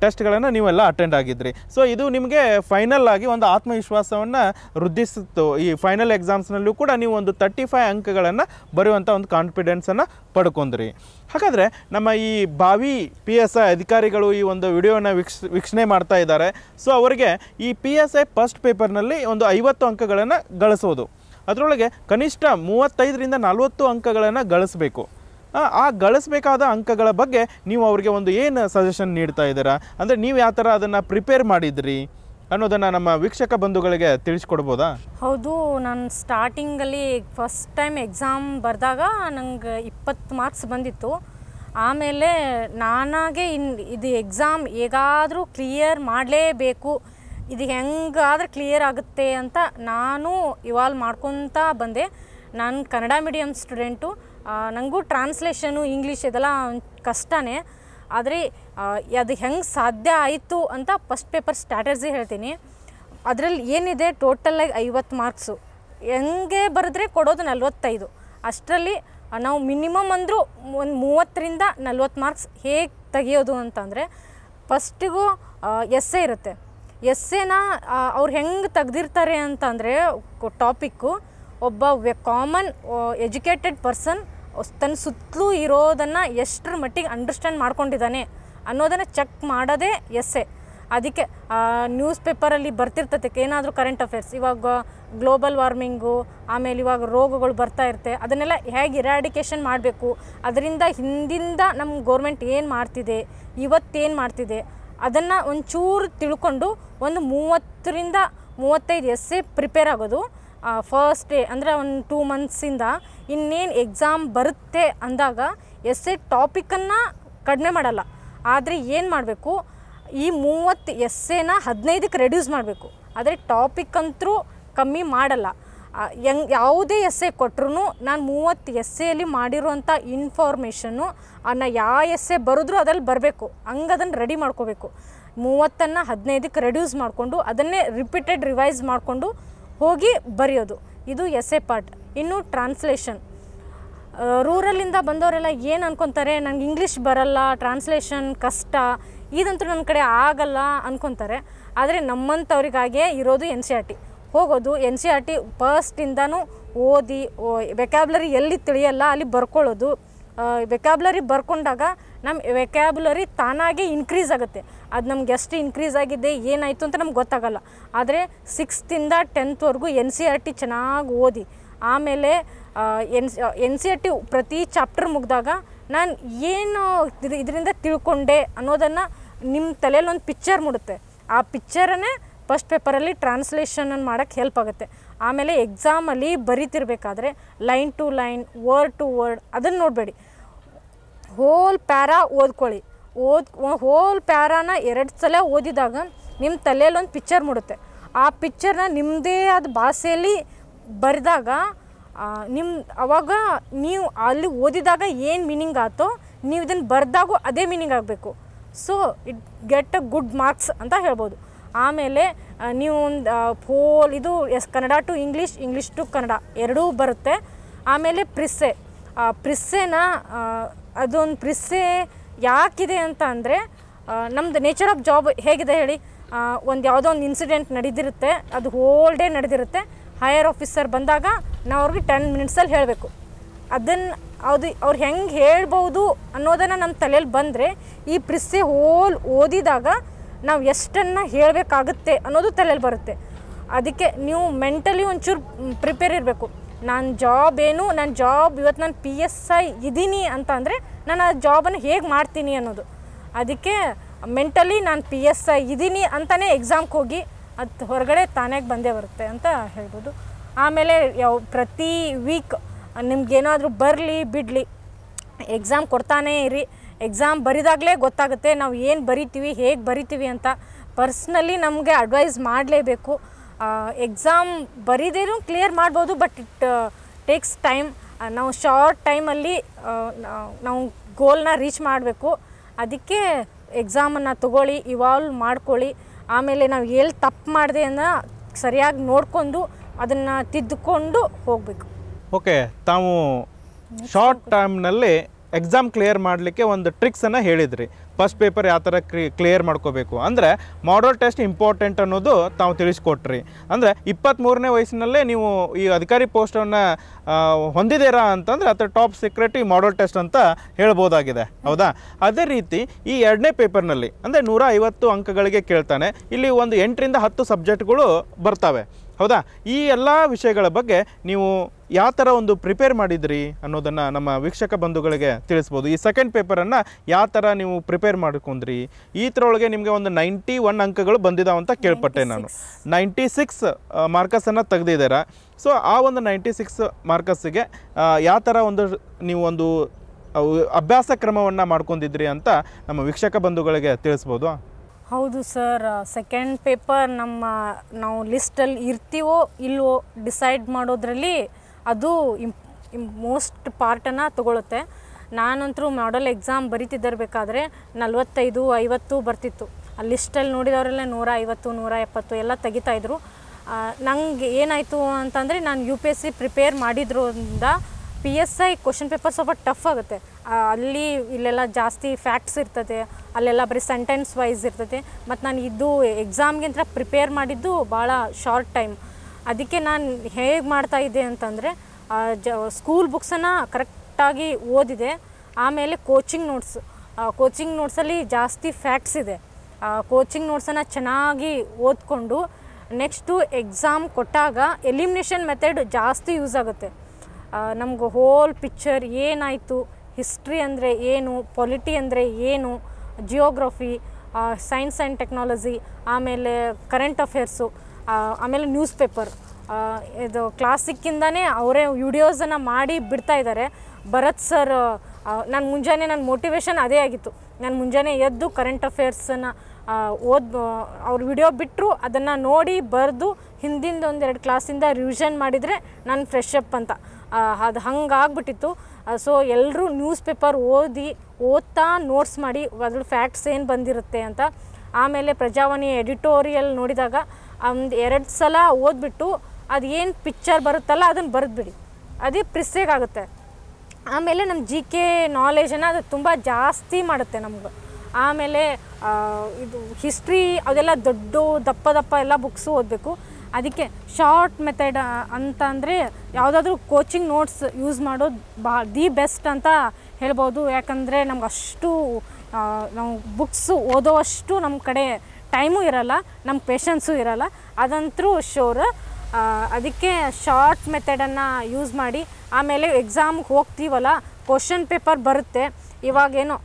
ಟೆಸ್ಟ್ಗಳನ್ನು ನೀವೆಲ್ಲ ಅಟೆಂಡ್ ಆಗಿದ್ರಿ ಸೊ ಇದು ನಿಮಗೆ ಫೈನಲ್ ಆಗಿ ಒಂದು ಆತ್ಮವಿಶ್ವಾಸವನ್ನು ವೃದ್ಧಿಸಿತ್ತು ಈ ಫೈನಲ್ ಎಕ್ಸಾಮ್ಸ್ನಲ್ಲೂ ಕೂಡ ನೀವು ಒಂದು ತರ್ಟಿ ಫೈವ್ ಅಂಕಗಳನ್ನು ಬರೆಯುವಂಥ ಒಂದು ಕಾನ್ಫಿಡೆನ್ಸನ್ನು ಪಡ್ಕೊಂಡ್ರಿ ಹಾಗಾದರೆ ನಮ್ಮ ಈ ಬಾವಿ ಪಿ ಎಸ್ ಐ ಅಧಿಕಾರಿಗಳು ಈ ಒಂದು ವಿಡಿಯೋನ ವೀಕ್ಷ ವೀಕ್ಷಣೆ ಮಾಡ್ತಾ ಇದ್ದಾರೆ ಸೊ ಅವರಿಗೆ ಈ ಪಿ ಎಸ್ ಐ ಫಸ್ಟ್ ಪೇಪರ್ನಲ್ಲಿ ಒಂದು ಐವತ್ತು ಅಂಕಗಳನ್ನು ಗಳಿಸೋದು ಅದರೊಳಗೆ ಕನಿಷ್ಠ ಮೂವತ್ತೈದರಿಂದ ನಲವತ್ತು ಅಂಕಗಳನ್ನು ಗಳಿಸಬೇಕು ಆ ಗಳಿಸಬೇಕಾದ ಅಂಕಗಳ ಬಗ್ಗೆ ನೀವು ಅವರಿಗೆ ಒಂದು ಏನು ಸಜೆಷನ್ ನೀಡ್ತಾ ಇದ್ದೀರಾ ಅಂದರೆ ನೀವು ಯಾವ ಥರ ಅದನ್ನು ಪ್ರಿಪೇರ್ ಮಾಡಿದ್ರಿ ಅನ್ನೋದನ್ನು ನಮ್ಮ ವೀಕ್ಷಕ ಬಂಧುಗಳಿಗೆ ತಿಳಿಸ್ಕೊಡ್ಬೋದಾ ಹೌದು ನಾನು ಸ್ಟಾರ್ಟಿಂಗಲ್ಲಿ ಫಸ್ಟ್ ಟೈಮ್ ಎಕ್ಸಾಮ್ ಬರೆದಾಗ ನಂಗೆ ಇಪ್ಪತ್ತು ಮಾರ್ಕ್ಸ್ ಬಂದಿತ್ತು ಆಮೇಲೆ ನಾನಾಗೆ ಇನ್ ಇದು ಎಕ್ಸಾಮ್ ಹೇಗಾದರೂ ಕ್ಲಿಯರ್ ಮಾಡಲೇಬೇಕು ಇದು ಹೆಂಗಾದ್ರೂ ಕ್ಲಿಯರ್ ಆಗುತ್ತೆ ಅಂತ ನಾನು ಇವಾಲ್ವ್ ಮಾಡ್ಕೊತಾ ಬಂದೆ ನಾನು ಕನ್ನಡ ಮೀಡಿಯಮ್ ಸ್ಟೂಡೆಂಟು ನನಗೂ ಟ್ರಾನ್ಸ್ಲೇಷನು ಇಂಗ್ಲೀಷ್ ಇದೆಲ್ಲ ಕಷ್ಟನೇ ಆದರೆ ಅದು ಹೆಂಗೆ ಸಾಧ್ಯ ಆಯಿತು ಅಂತ ಫಸ್ಟ್ ಪೇಪರ್ ಸ್ಟ್ಯಾಟರ್ಜಿ ಹೇಳ್ತೀನಿ ಅದರಲ್ಲಿ ಏನಿದೆ ಟೋಟಲಾಗಿ ಐವತ್ತು ಮಾರ್ಕ್ಸು ಹೆಂಗೆ ಬರೆದ್ರೆ ಕೊಡೋದು ನಲ್ವತ್ತೈದು ಅಷ್ಟರಲ್ಲಿ ನಾವು ಮಿನಿಮಮ್ ಅಂದರೂ ಒಂದು ಮೂವತ್ತರಿಂದ ನಲ್ವತ್ತು ಮಾರ್ಕ್ಸ್ ಹೇಗೆ ತೆಗಿಯೋದು ಅಂತಂದರೆ ಫಸ್ಟಿಗೂ ಎಸ್ಸೆ ಇರುತ್ತೆ ಎಸ್ಸೇನ ಅವ್ರು ಹೆಂಗೆ ತೆಗ್ದಿರ್ತಾರೆ ಅಂತಂದರೆ ಟಾಪಿಕ್ಕು ಒಬ್ಬ ಕಾಮನ್ ಎಜುಕೇಟೆಡ್ ಪರ್ಸನ್ ತನ್ನ ಸುತ್ತಲೂ ಇರೋದನ್ನು ಎಷ್ಟರ ಮಟ್ಟಿಗೆ ಅಂಡರ್ಸ್ಟ್ಯಾಂಡ್ ಮಾಡ್ಕೊಂಡಿದ್ದಾನೆ ಅನ್ನೋದನ್ನು ಚೆಕ್ ಮಾಡೋದೇ ಎಸ್ಸೆ ಅದಕ್ಕೆ ನ್ಯೂಸ್ ಪೇಪರಲ್ಲಿ ಬರ್ತಿರ್ತತೆ ಏನಾದರೂ ಕರೆಂಟ್ ಅಫೇರ್ಸ್ ಇವಾಗ ಗ್ಲೋಬಲ್ ವಾರ್ಮಿಂಗು ಆಮೇಲೆ ಇವಾಗ ರೋಗಗಳು ಬರ್ತಾ ಇರುತ್ತೆ ಅದನ್ನೆಲ್ಲ ಹೇಗೆ ಇರಾಡಿಕೇಷನ್ ಮಾಡಬೇಕು ಅದರಿಂದ ಹಿಂದಿಂದ ನಮ್ಮ ಗೋರ್ಮೆಂಟ್ ಏನು ಮಾಡ್ತಿದೆ ಇವತ್ತೇನು ಮಾಡ್ತಿದೆ ಅದನ್ನು ಒಂಚೂರು ತಿಳ್ಕೊಂಡು ಒಂದು ಮೂವತ್ತರಿಂದ ಮೂವತ್ತೈದು ಎಸ್ಸೆ ಪ್ರಿಪೇರ್ ಆಗೋದು ಫಸ್ಟ್ ಡೇ ಅಂದರೆ ಒಂದು ಟೂ ಮಂತ್ಸಿಂದ ಇನ್ನೇನು ಎಕ್ಸಾಮ್ ಬರುತ್ತೆ ಅಂದಾಗ ಎಸ್ ಎ ಟಾಪಿಕನ್ನು ಕಡಿಮೆ ಮಾಡಲ್ಲ ಆದರೆ ಏನು ಮಾಡಬೇಕು ಈ ಮೂವತ್ತು ಎಸ್ಸೇನ ಹದಿನೈದಕ್ಕೆ ರೆಡ್ಯೂಸ್ ಮಾಡಬೇಕು ಆದರೆ ಟಾಪಿಕ್ ಅಂತರೂ ಕಮ್ಮಿ ಮಾಡಲ್ಲ ಹೆಂಗ್ ಯಾವುದೇ ಎ ಕೊಟ್ರೂ ನಾನು ಮೂವತ್ತು ಎಸ್ಸೆಯಲ್ಲಿ ಮಾಡಿರುವಂಥ ಇನ್ಫಾರ್ಮೇಷನ್ನು ಅನ್ನ ಯಾವ ಎ ಬರೆದ್ರೂ ಅದರಲ್ಲಿ ಬರಬೇಕು ಹಂಗೆ ಅದನ್ನು ರೆಡಿ ಮಾಡ್ಕೋಬೇಕು ಮೂವತ್ತನ್ನು ಹದಿನೈದಕ್ಕೆ ರೆಡ್ಯೂಸ್ ಮಾಡಿಕೊಂಡು ಅದನ್ನೇ ರಿಪೀಟೆಡ್ ರಿವೈಸ್ ಮಾಡಿಕೊಂಡು ಹೋಗಿ ಬರೆಯೋದು ಇದು ಎಸ್ ಎ ಪಾರ್ಟ್ ಇನ್ನು ಟ್ರಾನ್ಸ್ಲೇಷನ್ ರೂರಲ್ಲಿಂದ ಬಂದವರೆಲ್ಲ ಏನು ಅನ್ಕೊತಾರೆ ನನಗೆ ಇಂಗ್ಲೀಷ್ ಬರಲ್ಲ ಟ್ರಾನ್ಸ್ಲೇಷನ್ ಕಷ್ಟ ಇದಂತೂ ನನ್ನ ಕಡೆ ಆಗಲ್ಲ ಅನ್ಕೊತಾರೆ ಆದರೆ ನಮ್ಮಂಥವ್ರಿಗಾಗಿಯೇ ಇರೋದು ಎನ್ ಸಿ ಆರ್ ಟಿ ಹೋಗೋದು ಎನ್ ಸಿ ಆರ್ ಟಿ ಫಸ್ಟಿಂದನೂ ಓದಿ ವೆಕ್ಯಾಬ್ಲರಿ ಎಲ್ಲಿ ತಿಳಿಯಲ್ಲ ಅಲ್ಲಿ ಬರ್ಕೊಳ್ಳೋದು ವೆಕ್ಯಾಬ್ಲರಿ ಬರ್ಕೊಂಡಾಗ ನಮ್ಮ ವೆಕ್ಯಾಬುಲರಿ ತಾನಾಗೆ ಇನ್ಕ್ರೀಸ್ ಆಗುತ್ತೆ ಅದು ನಮ್ಗೆ ಎಷ್ಟು ಇನ್ಕ್ರೀಸ್ ಆಗಿದೆ ಏನಾಯಿತು ಅಂತ ನಮ್ಗೆ ಗೊತ್ತಾಗಲ್ಲ ಆದರೆ ಸಿಕ್ಸ್ತಿಂದ ಟೆಂತ್ವರೆಗೂ N C R e T ಚೆನ್ನಾಗಿ ಓದಿ ಆಮೇಲೆ N N C R T ಪ್ರತಿ ಚಾಪ್ಟರ್ ಮುಗಿದಾಗ ನಾನು ಏನು ಇದರಿಂದ ತಿಳ್ಕೊಂಡೆ ಅನ್ನೋದನ್ನು ನಿಮ್ಮ ತಲೆಯಲ್ಲಿ ಒಂದು ಪಿಕ್ಚರ್ ಮೂಡುತ್ತೆ ಆ ಪಿಕ್ಚರನ್ನೇ ಫಸ್ಟ್ ಪೇಪರಲ್ಲಿ ಟ್ರಾನ್ಸ್ಲೇಷನನ್ನು ಮಾಡೋಕ್ಕೆ ಹೆಲ್ಪ್ ಆಗುತ್ತೆ ಆಮೇಲೆ ಎಕ್ಸಾಮಲ್ಲಿ ಬರೀತಿರ್ಬೇಕಾದ್ರೆ line to line word to word ಅದನ್ನು ನೋಡಬೇಡಿ ಹೋಲ್ ಪ್ಯಾರಾ ಓದ್ಕೊಳ್ಳಿ ಓದ್ ಹೋಲ್ ಪ್ಯಾರಾನ ಎರಡು ಸಲ ಓದಿದಾಗ ನಿಮ್ಮ ತಲೆಯಲ್ಲಿ ಒಂದು ಪಿಕ್ಚರ್ ಮೂಡುತ್ತೆ ಆ ಪಿಕ್ಚರ್ನ ನಿಮ್ಮದೇ ಆದ ಭಾಷೆಯಲ್ಲಿ ಬರೆದಾಗ ನಿಮ್ಮ ಅವಾಗ ನೀವು ಅಲ್ಲಿ ಓದಿದಾಗ ಏನು ಮೀನಿಂಗ್ ಆತೋ ನೀವು ಇದನ್ನು ಬರೆದಾಗೂ ಅದೇ ಮೀನಿಂಗ್ ಆಗಬೇಕು so it get a good marks ಅಂತ ಹೇಳ್ಬೋದು ಆಮೇಲೆ ನೀವು ಒಂದು ಫೋಲ್ ಇದು ಎಸ್ Kannada to English English to Kannada ಎರಡೂ ಬರುತ್ತೆ ಆಮೇಲೆ ಪ್ರಿಸ್ಸೆ ಪ್ರಿಸ್ಸೆನ ಅದೊಂದು ಪ್ರಿಸ್ಸೆ ಯಾಕಿದೆ ಅಂತ ಅಂದರೆ ನಮ್ಮದು ನೇಚರ್ ಆಫ್ ಜಾಬ್ ಹೇಗಿದೆ ಹೇಳಿ ಒಂದು ಯಾವುದೋ ಒಂದು ಇನ್ಸಿಡೆಂಟ್ ನಡೆದಿರುತ್ತೆ ಅದು ಹೋಲ್ ಡೇ ನಡೆದಿರುತ್ತೆ ಹೈಯರ್ ಆಫೀಸರ್ ಬಂದಾಗ ನಾವು ಅವ್ರಿಗೆ ಟೆನ್ ಮಿನಿಟ್ಸಲ್ಲಿ ಹೇಳಬೇಕು ಅದನ್ನು ಅದು ಅವ್ರು ಹೆಂಗೆ ಹೇಳ್ಬೋದು ಅನ್ನೋದನ್ನು ನಮ್ಮ ತಲೆಯಲ್ಲಿ ಬಂದರೆ ಈ ಪ್ರಿಸ್ಸೆ ಹೋಲ್ ಓದಿದಾಗ ನಾವು ಎಷ್ಟನ್ನು ಹೇಳಬೇಕಾಗುತ್ತೆ ಅನ್ನೋದು ತಲೆಯಲ್ಲಿ ಬರುತ್ತೆ ಅದಕ್ಕೆ ನೀವು ಮೆಂಟಲಿ ಒಂಚೂರು ಪ್ರಿಪೇರ್ ಇರಬೇಕು ನಾನು ಜಾಬ್ ಏನು ನನ್ನ ಜಾಬ್ ಇವತ್ತು ನಾನು ಪಿ ಎಸ್ ಐ ಇದ್ದೀನಿ ಅಂತ ಅಂದರೆ ನಾನು ಆ ಜಾಬನ್ನು ಹೇಗೆ ಮಾಡ್ತೀನಿ ಅನ್ನೋದು ಅದಕ್ಕೆ ಮೆಂಟಲಿ ನಾನು ಪಿ ಎಸ್ ಐ ಇದ್ದೀನಿ ಅಂತಲೇ ಎಕ್ಸಾಮ್ಗೆ ಹೋಗಿ ಅದು ಹೊರಗಡೆ ತಾನೇ ಬಂದೇ ಬರುತ್ತೆ ಅಂತ ಹೇಳ್ಬೋದು ಆಮೇಲೆ ಯಾವ ಪ್ರತಿ ವೀಕ್ ನಿಮ್ಗೇನಾದರೂ ಬರಲಿ ಬಿಡಲಿ ಎಕ್ಸಾಮ್ ಕೊಡ್ತಾನೇ ಇರಿ ಎಕ್ಸಾಮ್ ಬರಿದಾಗಲೇ ಗೊತ್ತಾಗುತ್ತೆ ನಾವು ಏನು ಬರಿತೀವಿ ಹೇಗೆ ಬರಿತೀವಿ ಅಂತ ಪರ್ಸ್ನಲಿ ನಮಗೆ ಅಡ್ವೈಸ್ ಮಾಡಲೇಬೇಕು ಎಕ್ಸಾಮ್ ಬರೀದೇನು ಕ್ಲಿಯರ್ ಮಾಡ್ಬೋದು ಬಟ್ ಇಟ್ ಟೇಕ್ಸ್ ಟೈಮ್ ನಾವು ಶಾರ್ಟ್ ಟೈಮಲ್ಲಿ ನಾವು ಗೋಲ್ನ ರೀಚ್ ಮಾಡಬೇಕು ಅದಕ್ಕೆ ಎಕ್ಸಾಮನ್ನು ತಗೊಳ್ಳಿ ಇವಾಲ್ವ್ ಮಾಡ್ಕೊಳ್ಳಿ ಆಮೇಲೆ ನಾವು ಎಲ್ಲಿ ತಪ್ಪು ಮಾಡಿದೆ ಅನ್ನೋ ಸರಿಯಾಗಿ ನೋಡಿಕೊಂಡು ಅದನ್ನು ತಿದ್ದುಕೊಂಡು ಹೋಗಬೇಕು ಓಕೆ ತಾವು ಶಾರ್ಟ್ ಟೈಮ್ನಲ್ಲಿ ಎಕ್ಸಾಮ್ ಕ್ಲಿಯರ್ ಮಾಡಲಿಕ್ಕೆ ಒಂದು ಟ್ರಿಕ್ಸನ್ನು ಹೇಳಿದ್ರಿ ಫಸ್ಟ್ ಪೇಪರ್ ಯಾವ ಥರ ಕ್ಲಿಯರ್ ಮಾಡ್ಕೋಬೇಕು ಅಂದರೆ ಮಾಡಲ್ ಟೆಸ್ಟ್ ಇಂಪಾರ್ಟೆಂಟ್ ಅನ್ನೋದು ತಾವು ತಿಳಿಸ್ಕೊಟ್ರಿ ಅಂದರೆ ಇಪ್ಪತ್ತ್ಮೂರನೇ ವಯಸ್ಸಿನಲ್ಲೇ ನೀವು ಈ ಅಧಿಕಾರಿ ಪೋಸ್ಟನ್ನು ಹೊಂದಿದ್ದೀರಾ ಅಂತಂದರೆ ಅಥವಾ ಟಾಪ್ ಸೀಕ್ರೆಟ್ ಈ ಮಾಡಲ್ ಟೆಸ್ಟ್ ಅಂತ ಹೇಳ್ಬೋದಾಗಿದೆ ಹೌದಾ ಅದೇ ರೀತಿ ಈ ಎರಡನೇ ಪೇಪರ್ನಲ್ಲಿ ಅಂದರೆ ನೂರ ಐವತ್ತು ಅಂಕಗಳಿಗೆ ಕೇಳ್ತಾನೆ ಇಲ್ಲಿ ಒಂದು ಎಂಟರಿಂದ ಹತ್ತು ಸಬ್ಜೆಕ್ಟ್ಗಳು ಬರ್ತವೆ ಹೌದಾ ಈ ಎಲ್ಲ ವಿಷಯಗಳ ಬಗ್ಗೆ ನೀವು ಯಾವ ಥರ ಒಂದು ಪ್ರಿಪೇರ್ ಮಾಡಿದ್ರಿ ಅನ್ನೋದನ್ನು ನಮ್ಮ ವೀಕ್ಷಕ ಬಂಧುಗಳಿಗೆ ತಿಳಿಸ್ಬೋದು ಈ ಸೆಕೆಂಡ್ ಪೇಪರನ್ನು ಯಾವ ಥರ ನೀವು ಪ್ರಿಪೇರ್ ಮಾಡ್ಕೊಂಡ್ರಿ ಈ ಥರ ಒಳಗೆ ನಿಮಗೆ ಒಂದು ನೈಂಟಿ ಒನ್ ಅಂಕಗಳು ಬಂದಿದಾವೆ ಅಂತ ಕೇಳ್ಪಟ್ಟೆ ನಾನು ನೈಂಟಿ ಸಿಕ್ಸ್ ಮಾರ್ಕಸನ್ನು ತೆಗೆದಿದ್ದೀರಾ ಸೊ ಆ ಒಂದು ನೈಂಟಿ ಸಿಕ್ಸ್ ಮಾರ್ಕಸ್ಸಿಗೆ ಯಾವ ಥರ ಒಂದು ನೀವು ಒಂದು ಅಭ್ಯಾಸ ಕ್ರಮವನ್ನು ಮಾಡ್ಕೊಂಡಿದ್ರಿ ಅಂತ ನಮ್ಮ ವೀಕ್ಷಕ ಬಂಧುಗಳಿಗೆ ತಿಳಿಸ್ಬೋದು ಹೌದು ಸರ್ ಸೆಕೆಂಡ್ ಪೇಪರ್ ನಮ್ಮ ನಾವು ಲಿಸ್ಟಲ್ಲಿ ಇರ್ತೀವೋ ಇಲ್ವೋ ಡಿಸೈಡ್ ಮಾಡೋದ್ರಲ್ಲಿ ಅದು ಇಂಪ್ ಮೋಸ್ಟ್ ಪಾರ್ಟನ್ನು ತೊಗೊಳುತ್ತೆ ನಾನಂತೂ ಮಾಡಲ್ ಎಕ್ಸಾಮ್ ಬರಿತಿದ್ದಿರಬೇಕಾದ್ರೆ ನಲವತ್ತೈದು ಐವತ್ತು ಬರ್ತಿತ್ತು ಆ ಲಿಸ್ಟಲ್ಲಿ ನೋಡಿದವರೆಲ್ಲ ನೂರ ಐವತ್ತು ನೂರ ಎಪ್ಪತ್ತು ಎಲ್ಲ ತೆಗಿತಾಯಿದ್ರು ನನಗೆ ಏನಾಯಿತು ಅಂತಂದರೆ ನಾನು U P S C prepare ಮಾಡಿದ್ರಿಂದ P S I question paper ಸ್ವಲ್ಪ ಟಫ್ ಆಗುತ್ತೆ ಅಲ್ಲಿ ಇಲ್ಲೆಲ್ಲ ಜಾಸ್ತಿ ಫ್ಯಾಕ್ಟ್ಸ್ ಇರ್ತದೆ ಅಲ್ಲೆಲ್ಲ ಬರೀ ಸೆಂಟೆನ್ಸ್ ವೈಸ್ ಇರ್ತದೆ ಮತ್ತು ನಾನು ಇದು ಎಕ್ಸಾಮ್ಗಿಂತ ಪ್ರಿಪೇರ್ ಮಾಡಿದ್ದು ಭಾಳ ಶಾರ್ಟ್ ಟೈಮ್ ಅದಕ್ಕೆ ನಾನು ಹೇಗೆ ಮಾಡ್ತಾಯಿದ್ದೆ ಅಂತಂದರೆ ಜ ಸ್ಕೂಲ್ ಬುಕ್ಸನ್ನು ಕರೆಕ್ಟಾಗಿ ಓದಿದೆ ಆಮೇಲೆ ಕೋಚಿಂಗ್ ನೋಟ್ಸ್ ಕೋಚಿಂಗ್ ನೋಟ್ಸಲ್ಲಿ ಜಾಸ್ತಿ ಫ್ಯಾಕ್ಟ್ಸ್ ಇದೆ ಕೋಚಿಂಗ್ ನೋಟ್ಸನ್ನು ಚೆನ್ನಾಗಿ ಓದ್ಕೊಂಡು ನೆಕ್ಸ್ಟು ಎಕ್ಸಾಮ್ ಕೊಟ್ಟಾಗ ಎಲಿಮಿನೇಷನ್ ಮೆಥಡ್ ಜಾಸ್ತಿ ಯೂಸ್ ಆಗುತ್ತೆ ನಮ್ಗೆ ಹೋಲ್ ಪಿಕ್ಚರ್ ಏನಾಯಿತು ಹಿಸ್ಟ್ರಿ ಅಂದರೆ ಏನು ಪೊಲಿಟಿ ಅಂದರೆ ಏನು ಜಿಯೋಗ್ರಫಿ ಸೈನ್ಸ್ ಆ್ಯಂಡ್ ಟೆಕ್ನಾಲಜಿ ಆಮೇಲೆ ಕರೆಂಟ್ ಅಫೇರ್ಸು ಆಮೇಲೆ ನ್ಯೂಸ್ ಪೇಪರ್ ಇದು ಕ್ಲಾಸಿಕ್ಕಿಂದನೇ ಅವರೇ ವಿಡಿಯೋಸನ್ನು ಮಾಡಿ ಬಿಡ್ತಾ ಇದ್ದಾರೆ ಭರತ್ ಸರ್ ನಾನು ಮುಂಜಾನೆ ನನ್ನ ಮೋಟಿವೇಶನ್ ಅದೇ ಆಗಿತ್ತು ನಾನು ಮುಂಜಾನೆ ಎದ್ದು ಕರೆಂಟ್ ಅಫೇರ್ಸನ್ನು ಓದ್ ಅವ್ರ ವಿಡಿಯೋ ಬಿಟ್ಟರು ಅದನ್ನು ನೋಡಿ ಬರೆದು ಹಿಂದಿಂದ ಒಂದೆರಡು ಕ್ಲಾಸಿಂದ ರಿವಿಷನ್ ಮಾಡಿದರೆ ನಾನು ಫ್ರೆಶ್ ಅಪ್ ಅಂತ ಅದು ಹಂಗಾಗ್ಬಿಟ್ಟಿತ್ತು ಸೊ ಎಲ್ಲರೂ ನ್ಯೂಸ್ ಪೇಪರ್ ಓದಿ ಓದ್ತಾ ನೋಟ್ಸ್ ಮಾಡಿ ಅದ್ರ ಫ್ಯಾಕ್ಟ್ಸ್ ಏನು ಬಂದಿರುತ್ತೆ ಅಂತ ಆಮೇಲೆ ಪ್ರಜಾವಾಣಿ ಎಡಿಟೋರಿಯಲ್ ನೋಡಿದಾಗ ಒಂದು ಎರಡು ಸಲ ಓದ್ಬಿಟ್ಟು ಅದು ಏನು ಪಿಕ್ಚರ್ ಬರುತ್ತಲ್ಲ ಅದನ್ನು ಬರೆದ್ಬಿಡಿ ಅದೇ ಆಗುತ್ತೆ ಆಮೇಲೆ ನಮ್ಮ ಜಿ ಕೆ ನಾಲೆಜನ್ನು ಅದು ತುಂಬ ಜಾಸ್ತಿ ಮಾಡುತ್ತೆ ನಮ್ಗೆ ಆಮೇಲೆ ಇದು ಹಿಸ್ಟ್ರಿ ಅದೆಲ್ಲ ದೊಡ್ಡ ದಪ್ಪ ದಪ್ಪ ಎಲ್ಲ ಬುಕ್ಸು ಓದಬೇಕು ಅದಕ್ಕೆ ಶಾರ್ಟ್ ಮೆಥಡ್ ಅಂತ ಅಂದರೆ ಯಾವುದಾದ್ರೂ ಕೋಚಿಂಗ್ ನೋಟ್ಸ್ ಯೂಸ್ ಮಾಡೋದು ಬಾ ದಿ ಬೆಸ್ಟ್ ಅಂತ ಹೇಳ್ಬೋದು ಯಾಕಂದರೆ ನಮ್ಗೆ ಅಷ್ಟು ನಾವು ಬುಕ್ಸು ಓದೋವಷ್ಟು ನಮ್ಮ ಕಡೆ ಟೈಮು ಇರಲ್ಲ ನಮ್ಮ ಪೇಷನ್ಸು ಇರಲ್ಲ ಅದಂತೂ ಶೋರ್ ಅದಕ್ಕೆ ಶಾರ್ಟ್ ಮೆಥಡನ್ನು ಯೂಸ್ ಮಾಡಿ ಆಮೇಲೆ ಎಕ್ಸಾಮ್ಗೆ ಹೋಗ್ತೀವಲ್ಲ ಕ್ವಶನ್ ಪೇಪರ್ ಬರುತ್ತೆ ಇವಾಗೇನು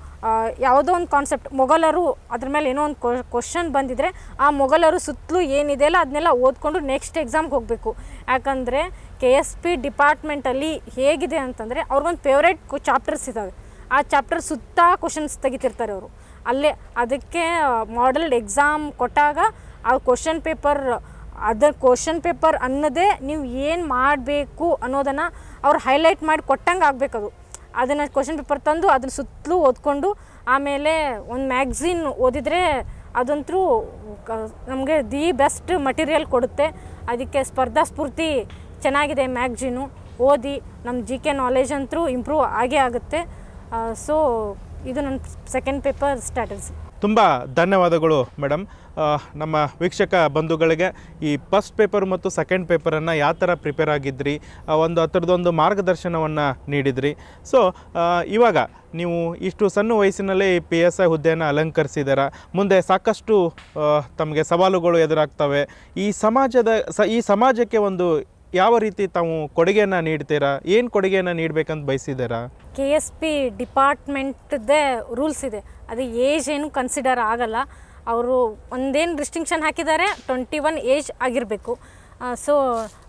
ಯಾವುದೋ ಒಂದು ಕಾನ್ಸೆಪ್ಟ್ ಮೊಘಲರು ಅದ್ರ ಮೇಲೆ ಏನೋ ಒಂದು ಕ್ವಶನ್ ಬಂದಿದ್ರೆ ಆ ಮೊಘಲರು ಸುತ್ತಲೂ ಏನಿದೆಯಲ್ಲ ಅದನ್ನೆಲ್ಲ ಓದ್ಕೊಂಡು ನೆಕ್ಸ್ಟ್ ಎಕ್ಸಾಮ್ಗೆ ಹೋಗಬೇಕು ಯಾಕಂದರೆ ಕೆ ಎಸ್ ಪಿ ಡಿಪಾರ್ಟ್ಮೆಂಟಲ್ಲಿ ಹೇಗಿದೆ ಅಂತಂದರೆ ಅವ್ರಿಗೊಂದು ಫೇವ್ರೇಟ್ ಚಾಪ್ಟರ್ಸ್ ಇದ್ದಾವೆ ಆ ಚಾಪ್ಟರ್ ಸುತ್ತ ಕ್ವಶನ್ಸ್ ತೆಗಿತಿರ್ತಾರೆ ಅವರು ಅಲ್ಲೇ ಅದಕ್ಕೆ ಮಾಡಲ್ ಎಕ್ಸಾಮ್ ಕೊಟ್ಟಾಗ ಆ ಕ್ವಶನ್ ಪೇಪರ್ ಅದರ ಕ್ವಶನ್ ಪೇಪರ್ ಅನ್ನೋದೇ ನೀವು ಏನು ಮಾಡಬೇಕು ಅನ್ನೋದನ್ನು ಅವ್ರು ಹೈಲೈಟ್ ಮಾಡಿ ಕೊಟ್ಟಂಗೆ ಆಗಬೇಕದು ಅದನ್ನು ಕ್ವಶನ್ ಪೇಪರ್ ತಂದು ಅದನ್ನ ಸುತ್ತಲೂ ಓದ್ಕೊಂಡು ಆಮೇಲೆ ಒಂದು ಮ್ಯಾಗ್ಝಿನ್ ಓದಿದರೆ ಅದಂತರೂ ನಮಗೆ ದಿ ಬೆಸ್ಟ್ ಮಟೀರಿಯಲ್ ಕೊಡುತ್ತೆ ಅದಕ್ಕೆ ಸ್ಪರ್ಧಾ ಸ್ಫೂರ್ತಿ ಚೆನ್ನಾಗಿದೆ ಮ್ಯಾಗ್ಝೀನು ಓದಿ ನಮ್ಮ ಜಿ ಕೆ ನಾಲೆಜ್ ಅಂತರೂ ಇಂಪ್ರೂವ್ ಆಗೇ ಆಗುತ್ತೆ ಸೊ ಇದು ನನ್ನ ಸೆಕೆಂಡ್ ಪೇಪರ್ ಸ್ಟ್ಯಾಟಸ್ ತುಂಬ ಧನ್ಯವಾದಗಳು ಮೇಡಮ್ ನಮ್ಮ ವೀಕ್ಷಕ ಬಂಧುಗಳಿಗೆ ಈ ಫಸ್ಟ್ ಪೇಪರ್ ಮತ್ತು ಸೆಕೆಂಡ್ ಪೇಪರನ್ನು ಯಾವ ಥರ ಪ್ರಿಪೇರ್ ಆಗಿದ್ರಿ ಒಂದು ಹತ್ರದೊಂದು ಮಾರ್ಗದರ್ಶನವನ್ನು ನೀಡಿದ್ರಿ ಸೊ ಇವಾಗ ನೀವು ಇಷ್ಟು ಸಣ್ಣ ವಯಸ್ಸಿನಲ್ಲೇ ಈ ಪಿ ಎಸ್ ಐ ಹುದ್ದೆಯನ್ನು ಅಲಂಕರಿಸಿದ್ದೀರ ಮುಂದೆ ಸಾಕಷ್ಟು ತಮಗೆ ಸವಾಲುಗಳು ಎದುರಾಗ್ತವೆ ಈ ಸಮಾಜದ ಸ ಈ ಸಮಾಜಕ್ಕೆ ಒಂದು ಯಾವ ರೀತಿ ತಾವು ಕೊಡುಗೆಯನ್ನು ನೀಡ್ತೀರಾ ಏನು ಕೊಡುಗೆಯನ್ನು ನೀಡಬೇಕಂತ ಬಯಸಿದ್ದೀರಾ ಕೆ ಎಸ್ ಪಿ ಡಿಪಾರ್ಟ್ಮೆಂಟ್ದೇ ರೂಲ್ಸ್ ಇದೆ ಅದು ಏಜ್ ಏನು ಕನ್ಸಿಡರ್ ಆಗಲ್ಲ ಅವರು ಒಂದೇನು ರಿಸ್ಟ್ರಿಕ್ಷನ್ ಹಾಕಿದ್ದಾರೆ ಟ್ವೆಂಟಿ ಒನ್ ಏಜ್ ಆಗಿರಬೇಕು ಸೊ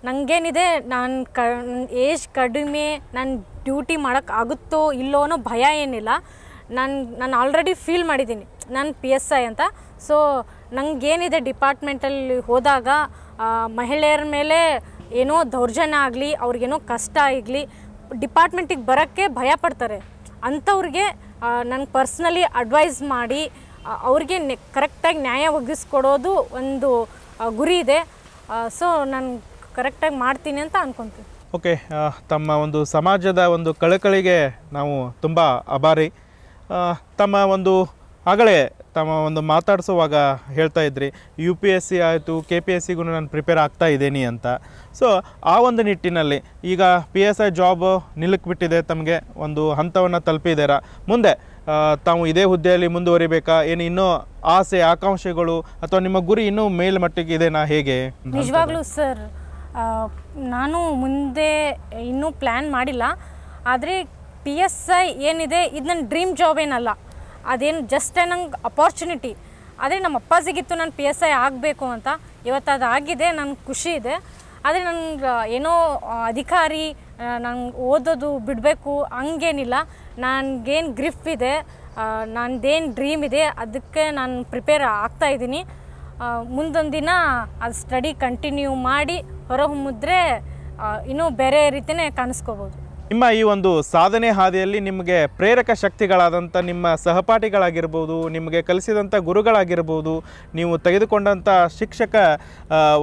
ನನಗೇನಿದೆ ನಾನು ಕ ಏಜ್ ಕಡಿಮೆ ನಾನು ಡ್ಯೂಟಿ ಮಾಡೋಕ್ಕಾಗುತ್ತೋ ಇಲ್ಲೋ ಅನ್ನೋ ಭಯ ಏನಿಲ್ಲ ನಾನು ನಾನು ಆಲ್ರೆಡಿ ಫೀಲ್ ಮಾಡಿದ್ದೀನಿ ನಾನು ಪಿ ಎಸ್ ಐ ಅಂತ ಸೊ ನನಗೇನಿದೆ ಡಿಪಾರ್ಟ್ಮೆಂಟಲ್ಲಿ ಹೋದಾಗ ಮಹಿಳೆಯರ ಮೇಲೆ ಏನೋ ದೌರ್ಜನ್ಯ ಆಗಲಿ ಅವ್ರಿಗೇನೋ ಕಷ್ಟ ಆಗಲಿ ಡಿಪಾರ್ಟ್ಮೆಂಟಿಗೆ ಬರೋಕ್ಕೆ ಭಯ ಪಡ್ತಾರೆ ಅಂಥವ್ರಿಗೆ ನನಗೆ ಪರ್ಸ್ನಲಿ ಅಡ್ವೈಸ್ ಮಾಡಿ ಅವ್ರಿಗೆ ನೆ ಕರೆಕ್ಟಾಗಿ ನ್ಯಾಯ ಒಗ್ಗಿಸ್ಕೊಡೋದು ಒಂದು ಗುರಿ ಇದೆ ಸೊ ನಾನು ಕರೆಕ್ಟಾಗಿ ಮಾಡ್ತೀನಿ ಅಂತ ಅಂದ್ಕೊತೀನಿ ಓಕೆ ತಮ್ಮ ಒಂದು ಸಮಾಜದ ಒಂದು ಕಳಕಳಿಗೆ ನಾವು ತುಂಬ ಅಭಾರಿ ತಮ್ಮ ಒಂದು ಆಗಲೇ ತಮ್ಮ ಒಂದು ಮಾತಾಡಿಸುವಾಗ ಹೇಳ್ತಾ ಇದ್ರಿ ಯು ಪಿ ಎಸ್ ಸಿ ಆಯಿತು ಕೆ ಪಿ ಎಸ್ ಸಿಗೂ ನಾನು ಪ್ರಿಪೇರ್ ಆಗ್ತಾ ಇದ್ದೀನಿ ಅಂತ ಸೊ ಆ ಒಂದು ನಿಟ್ಟಿನಲ್ಲಿ ಈಗ ಪಿ ಎಸ್ ಐ ಜಾಬ್ ಬಿಟ್ಟಿದೆ ತಮಗೆ ಒಂದು ಹಂತವನ್ನು ತಲುಪಿದ್ದೀರಾ ಮುಂದೆ ತಾವು ಇದೇ ಹುದ್ದೆಯಲ್ಲಿ ಮುಂದುವರಿಬೇಕಾ ಏನು ಇನ್ನೂ ಆಸೆ ಆಕಾಂಕ್ಷೆಗಳು ಅಥವಾ ನಿಮ್ಮ ಗುರಿ ಇನ್ನೂ ಮೇಲ್ಮಟ್ಟಿಗೆ ನಾ ಹೇಗೆ ನಿಜವಾಗ್ಲೂ ಸರ್ ನಾನು ಮುಂದೆ ಇನ್ನೂ ಪ್ಲ್ಯಾನ್ ಮಾಡಿಲ್ಲ ಆದರೆ ಪಿ ಎಸ್ ಐ ಏನಿದೆ ಇದು ನನ್ನ ಡ್ರೀಮ್ ಜಾಬ್ ಏನಲ್ಲ ಅದೇನು ಜಸ್ಟ್ ನಂಗೆ ಅಪಾರ್ಚುನಿಟಿ ಆದರೆ ನಮ್ಮ ಅಪ್ಪಾಜಿಗಿತ್ತು ನಾನು ಪಿ ಎಸ್ ಐ ಆಗಬೇಕು ಅಂತ ಇವತ್ತು ಅದು ಆಗಿದೆ ನನಗೆ ಖುಷಿ ಇದೆ ಆದರೆ ನನಗೆ ಏನೋ ಅಧಿಕಾರಿ ನಂಗೆ ಓದೋದು ಬಿಡಬೇಕು ಹಂಗೇನಿಲ್ಲ ನನಗೇನು ಗ್ರಿಫ್ ಇದೆ ನನ್ನದೇನು ಡ್ರೀಮ್ ಇದೆ ಅದಕ್ಕೆ ನಾನು ಪ್ರಿಪೇರ್ ಆಗ್ತಾ ಇದ್ದೀನಿ ಮುಂದೊಂದು ದಿನ ಅದು ಸ್ಟಡಿ ಕಂಟಿನ್ಯೂ ಮಾಡಿ ಹೊರಹೊಮ್ಮಿದ್ರೆ ಇನ್ನೂ ಬೇರೆ ರೀತಿಯೇ ಕಾಣಿಸ್ಕೋಬೋದು ನಿಮ್ಮ ಈ ಒಂದು ಸಾಧನೆ ಹಾದಿಯಲ್ಲಿ ನಿಮಗೆ ಪ್ರೇರಕ ಶಕ್ತಿಗಳಾದಂಥ ನಿಮ್ಮ ಸಹಪಾಠಿಗಳಾಗಿರ್ಬೋದು ನಿಮಗೆ ಕಲಿಸಿದಂಥ ಗುರುಗಳಾಗಿರ್ಬೋದು ನೀವು ತೆಗೆದುಕೊಂಡಂಥ ಶಿಕ್ಷಕ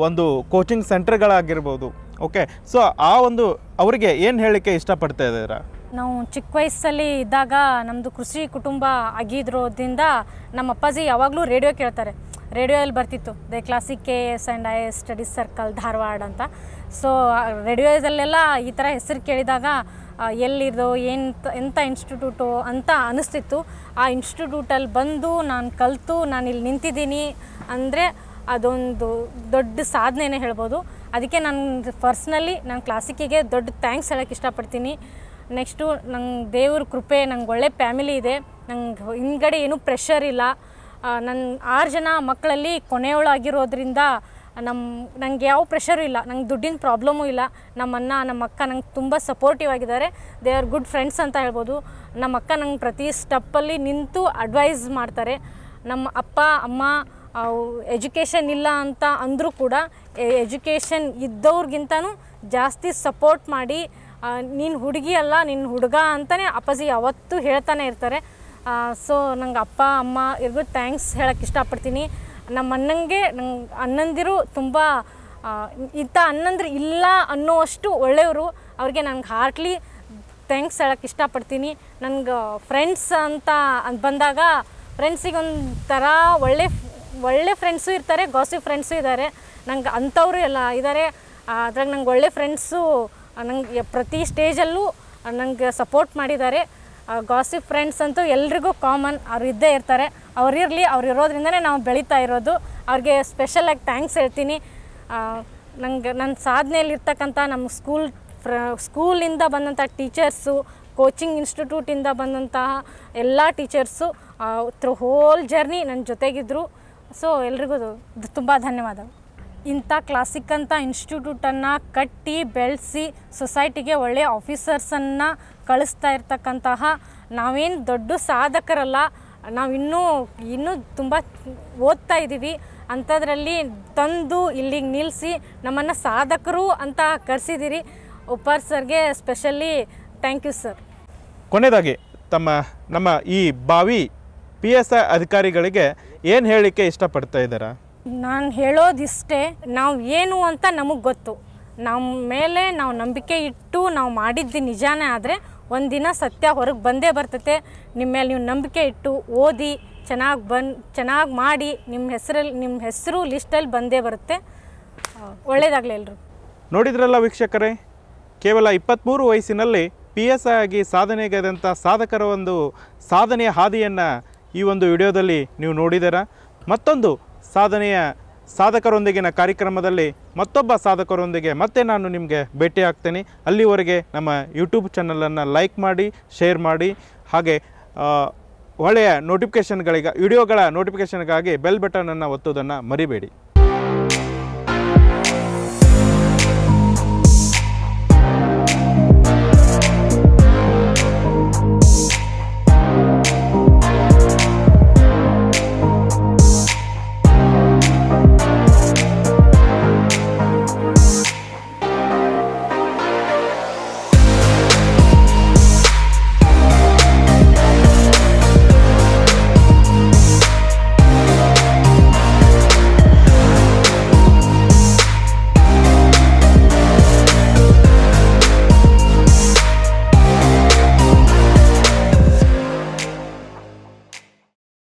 ಒಂದು ಕೋಚಿಂಗ್ ಸೆಂಟರ್ಗಳಾಗಿರ್ಬೋದು ಓಕೆ ಸೊ ಆ ಒಂದು ಅವರಿಗೆ ಏನು ಹೇಳಲಿಕ್ಕೆ ಇಷ್ಟಪಡ್ತಾ ಇದ್ದೀರಾ ನಾವು ಚಿಕ್ಕ ವಯಸ್ಸಲ್ಲಿ ಇದ್ದಾಗ ನಮ್ಮದು ಕೃಷಿ ಕುಟುಂಬ ಆಗಿದ್ರೋದ್ರಿಂದ ನಮ್ಮ ಅಪ್ಪಾಜಿ ಯಾವಾಗಲೂ ರೇಡಿಯೋ ಕೇಳ್ತಾರೆ ರೇಡಿಯೋಲ್ಲಿ ಬರ್ತಿತ್ತು the classic K S and I S studies circle Dharwad ಅಂತ ಸೊ ರೇಡಿಯೋದಲ್ಲೆಲ್ಲ ಈ ಥರ ಹೆಸರು ಕೇಳಿದಾಗ ಎಲ್ಲಿರೋ ಎಂತ ಎಂಥ ಇನ್ಸ್ಟಿಟ್ಯೂಟು ಅಂತ ಅನಿಸ್ತಿತ್ತು ಆ ಇನ್ಸ್ಟಿಟ್ಯೂಟಲ್ಲಿ ಬಂದು ನಾನು ಕಲಿತು ನಾನು ಇಲ್ಲಿ ನಿಂತಿದ್ದೀನಿ ಅಂದರೆ ಅದೊಂದು ದೊಡ್ಡ ಸಾಧನೆನೇ ಹೇಳ್ಬೋದು ಅದಕ್ಕೆ ನಾನು ಪರ್ಸ್ನಲಿ ನಾನು ಕ್ಲಾಸಿಕಿಗೆ ದೊಡ್ಡ ಥ್ಯಾಂಕ್ಸ್ ಹೇಳೋಕ್ಕೆ ಇಷ್ಟಪಡ್ತೀನಿ ನೆಕ್ಸ್ಟು ನಂಗೆ ದೇವ್ರ ಕೃಪೆ ನಂಗೆ ಒಳ್ಳೆ ಫ್ಯಾಮಿಲಿ ಇದೆ ನಂಗೆ ಹಿಂದ್ಗಡೆ ಏನೂ ಪ್ರೆಷರ್ ಇಲ್ಲ ನನ್ನ ಆರು ಜನ ಮಕ್ಕಳಲ್ಲಿ ಕೊನೆಯವಳಾಗಿರೋದ್ರಿಂದ ನಮ್ಮ ನನಗೆ ಯಾವ ಪ್ರೆಷರು ಇಲ್ಲ ನಂಗೆ ದುಡ್ಡಿನ ಪ್ರಾಬ್ಲಮೂ ಇಲ್ಲ ನಮ್ಮ ಅಣ್ಣ ನಮ್ಮ ಅಕ್ಕ ನಂಗೆ ತುಂಬ ಸಪೋರ್ಟಿವ್ ಆಗಿದ್ದಾರೆ ದೇ ಆರ್ ಗುಡ್ ಫ್ರೆಂಡ್ಸ್ ಅಂತ ಹೇಳ್ಬೋದು ನಮ್ಮ ಅಕ್ಕ ನಂಗೆ ಪ್ರತಿ ಸ್ಟೆಪ್ಪಲ್ಲಿ ನಿಂತು ಅಡ್ವೈಸ್ ಮಾಡ್ತಾರೆ ನಮ್ಮ ಅಪ್ಪ ಅಮ್ಮ ಎಜುಕೇಷನ್ ಇಲ್ಲ ಅಂತ ಅಂದರೂ ಕೂಡ ಎಜುಕೇಷನ್ ಇದ್ದವ್ರಿಗಿಂತನೂ ಜಾಸ್ತಿ ಸಪೋರ್ಟ್ ಮಾಡಿ ನೀನು ಹುಡುಗಿ ಅಲ್ಲ ನಿನ್ನ ಹುಡುಗ ಅಂತಲೇ ಅಪ್ಪಾಜಿ ಯಾವತ್ತೂ ಹೇಳ್ತಾನೆ ಇರ್ತಾರೆ ಸೊ ನಂಗೆ ಅಪ್ಪ ಅಮ್ಮ ಇರ್ಗೂ ಥ್ಯಾಂಕ್ಸ್ ಹೇಳೋಕ್ಕೆ ಇಷ್ಟಪಡ್ತೀನಿ ನಮ್ಮ ಅಣ್ಣಂಗೆ ನಂಗೆ ಅಣ್ಣಂದಿರು ತುಂಬ ಇಂಥ ಅಣ್ಣಂದ್ರೆ ಇಲ್ಲ ಅನ್ನೋವಷ್ಟು ಒಳ್ಳೆಯವರು ಅವ್ರಿಗೆ ನನಗೆ ಹಾರ್ಟ್ಲಿ ಥ್ಯಾಂಕ್ಸ್ ಹೇಳಕ್ಕೆ ಇಷ್ಟಪಡ್ತೀನಿ ನನಗೆ ಫ್ರೆಂಡ್ಸ್ ಅಂತ ಬಂದಾಗ ಫ್ರೆಂಡ್ಸಿಗೆ ಒಂಥರ ಒಳ್ಳೆ ಒಳ್ಳೆ ಫ್ರೆಂಡ್ಸು ಇರ್ತಾರೆ ಗಾಸಿ ಫ್ರೆಂಡ್ಸು ಇದ್ದಾರೆ ನಂಗೆ ಅಂಥವರು ಎಲ್ಲ ಇದ್ದಾರೆ ಅದ್ರಾಗ ನಂಗೆ ಒಳ್ಳೆ ಫ್ರೆಂಡ್ಸು ನನಗೆ ಪ್ರತಿ ಸ್ಟೇಜಲ್ಲೂ ನನಗೆ ಸಪೋರ್ಟ್ ಮಾಡಿದ್ದಾರೆ ಗಾಸಿಪ್ ಫ್ರೆಂಡ್ಸ್ ಅಂತೂ ಎಲ್ರಿಗೂ ಕಾಮನ್ ಅವ್ರು ಇದ್ದೇ ಇರ್ತಾರೆ ಅವರಿರಲಿ ಅವ್ರು ಇರೋದ್ರಿಂದನೇ ನಾವು ಬೆಳೀತಾ ಇರೋದು ಅವ್ರಿಗೆ ಸ್ಪೆಷಲಾಗಿ ಥ್ಯಾಂಕ್ಸ್ ಹೇಳ್ತೀನಿ ನನಗೆ ನನ್ನ ಸಾಧನೆಯಲ್ಲಿರ್ತಕ್ಕಂಥ ನಮ್ಮ ಸ್ಕೂಲ್ ಫ್ರ ಸ್ಕೂಲಿಂದ ಬಂದಂಥ ಟೀಚರ್ಸು ಕೋಚಿಂಗ್ ಇನ್ಸ್ಟಿಟ್ಯೂಟಿಂದ ಬಂದಂತಹ ಎಲ್ಲ ಟೀಚರ್ಸು ತ್ರೂ ಹೋಲ್ ಜರ್ನಿ ನನ್ನ ಜೊತೆಗಿದ್ದರು ಸೊ ಎಲ್ರಿಗೂ ತುಂಬ ಧನ್ಯವಾದ ಇಂಥ ಕ್ಲಾಸಿಕ್ ಅಂತ ಇನ್ಸ್ಟಿಟ್ಯೂಟನ್ನು ಕಟ್ಟಿ ಬೆಳೆಸಿ ಸೊಸೈಟಿಗೆ ಒಳ್ಳೆಯ ಆಫೀಸರ್ಸನ್ನು ಕಳಿಸ್ತಾ ಇರ್ತಕ್ಕಂತಹ ನಾವೇನು ದೊಡ್ಡ ಸಾಧಕರಲ್ಲ ನಾವು ಇನ್ನೂ ಇನ್ನೂ ತುಂಬ ಓದ್ತಾ ಇದ್ದೀವಿ ಅಂಥದ್ರಲ್ಲಿ ತಂದು ಇಲ್ಲಿಗೆ ನಿಲ್ಲಿಸಿ ನಮ್ಮನ್ನು ಸಾಧಕರು ಅಂತ ಕರೆಸಿದ್ದೀರಿ ಉಪ್ಪಾರ್ ಸರ್ಗೆ ಸ್ಪೆಷಲಿ ಥ್ಯಾಂಕ್ ಯು ಸರ್ ಕೊನೆಯದಾಗಿ ತಮ್ಮ ನಮ್ಮ ಈ ಬಾವಿ ಪಿ ಎಸ್ ಐ ಅಧಿಕಾರಿಗಳಿಗೆ ಏನು ಹೇಳಲಿಕ್ಕೆ ಇಷ್ಟಪಡ್ತಾ ಇದ್ದಾರಾ ನಾನು ಹೇಳೋದಿಷ್ಟೇ ನಾವು ಏನು ಅಂತ ನಮಗೆ ಗೊತ್ತು ನಮ್ಮ ಮೇಲೆ ನಾವು ನಂಬಿಕೆ ಇಟ್ಟು ನಾವು ಮಾಡಿದ್ದು ನಿಜಾನೇ ಆದರೆ ಒಂದಿನ ಸತ್ಯ ಹೊರಗೆ ಬಂದೇ ಬರ್ತೈತೆ ನಿಮ್ಮ ಮೇಲೆ ನೀವು ನಂಬಿಕೆ ಇಟ್ಟು ಓದಿ ಚೆನ್ನಾಗಿ ಬನ್ ಚೆನ್ನಾಗಿ ಮಾಡಿ ನಿಮ್ಮ ಹೆಸರಲ್ಲಿ ನಿಮ್ಮ ಹೆಸರು ಲಿಸ್ಟಲ್ಲಿ ಬಂದೇ ಬರುತ್ತೆ ಒಳ್ಳೆಯದಾಗಲಿ ಎಲ್ಲರೂ ನೋಡಿದ್ರಲ್ಲ ವೀಕ್ಷಕರೇ ಕೇವಲ ಇಪ್ಪತ್ತ್ಮೂರು ವಯಸ್ಸಿನಲ್ಲಿ ಪಿ ಎಸ್ ಆಗಿ ಸಾಧನೆಗೈದಂಥ ಸಾಧಕರ ಒಂದು ಸಾಧನೆಯ ಹಾದಿಯನ್ನು ಈ ಒಂದು ವಿಡಿಯೋದಲ್ಲಿ ನೀವು ನೋಡಿದ್ದೀರಾ ಮತ್ತೊಂದು ಸಾಧನೆಯ ಸಾಧಕರೊಂದಿಗಿನ ಕಾರ್ಯಕ್ರಮದಲ್ಲಿ ಮತ್ತೊಬ್ಬ ಸಾಧಕರೊಂದಿಗೆ ಮತ್ತೆ ನಾನು ನಿಮಗೆ ಭೇಟಿ ಆಗ್ತೇನೆ ಅಲ್ಲಿವರೆಗೆ ನಮ್ಮ ಯೂಟ್ಯೂಬ್ ಚಾನಲನ್ನು ಲೈಕ್ ಮಾಡಿ ಶೇರ್ ಮಾಡಿ ಹಾಗೆ ಒಳ್ಳೆಯ ನೋಟಿಫಿಕೇಷನ್ಗಳಿಗ ವಿಡಿಯೋಗಳ ನೋಟಿಫಿಕೇಷನ್ಗಾಗಿ ಬೆಲ್ ಬಟನನ್ನು ಒತ್ತುವುದನ್ನು ಮರಿಬೇಡಿ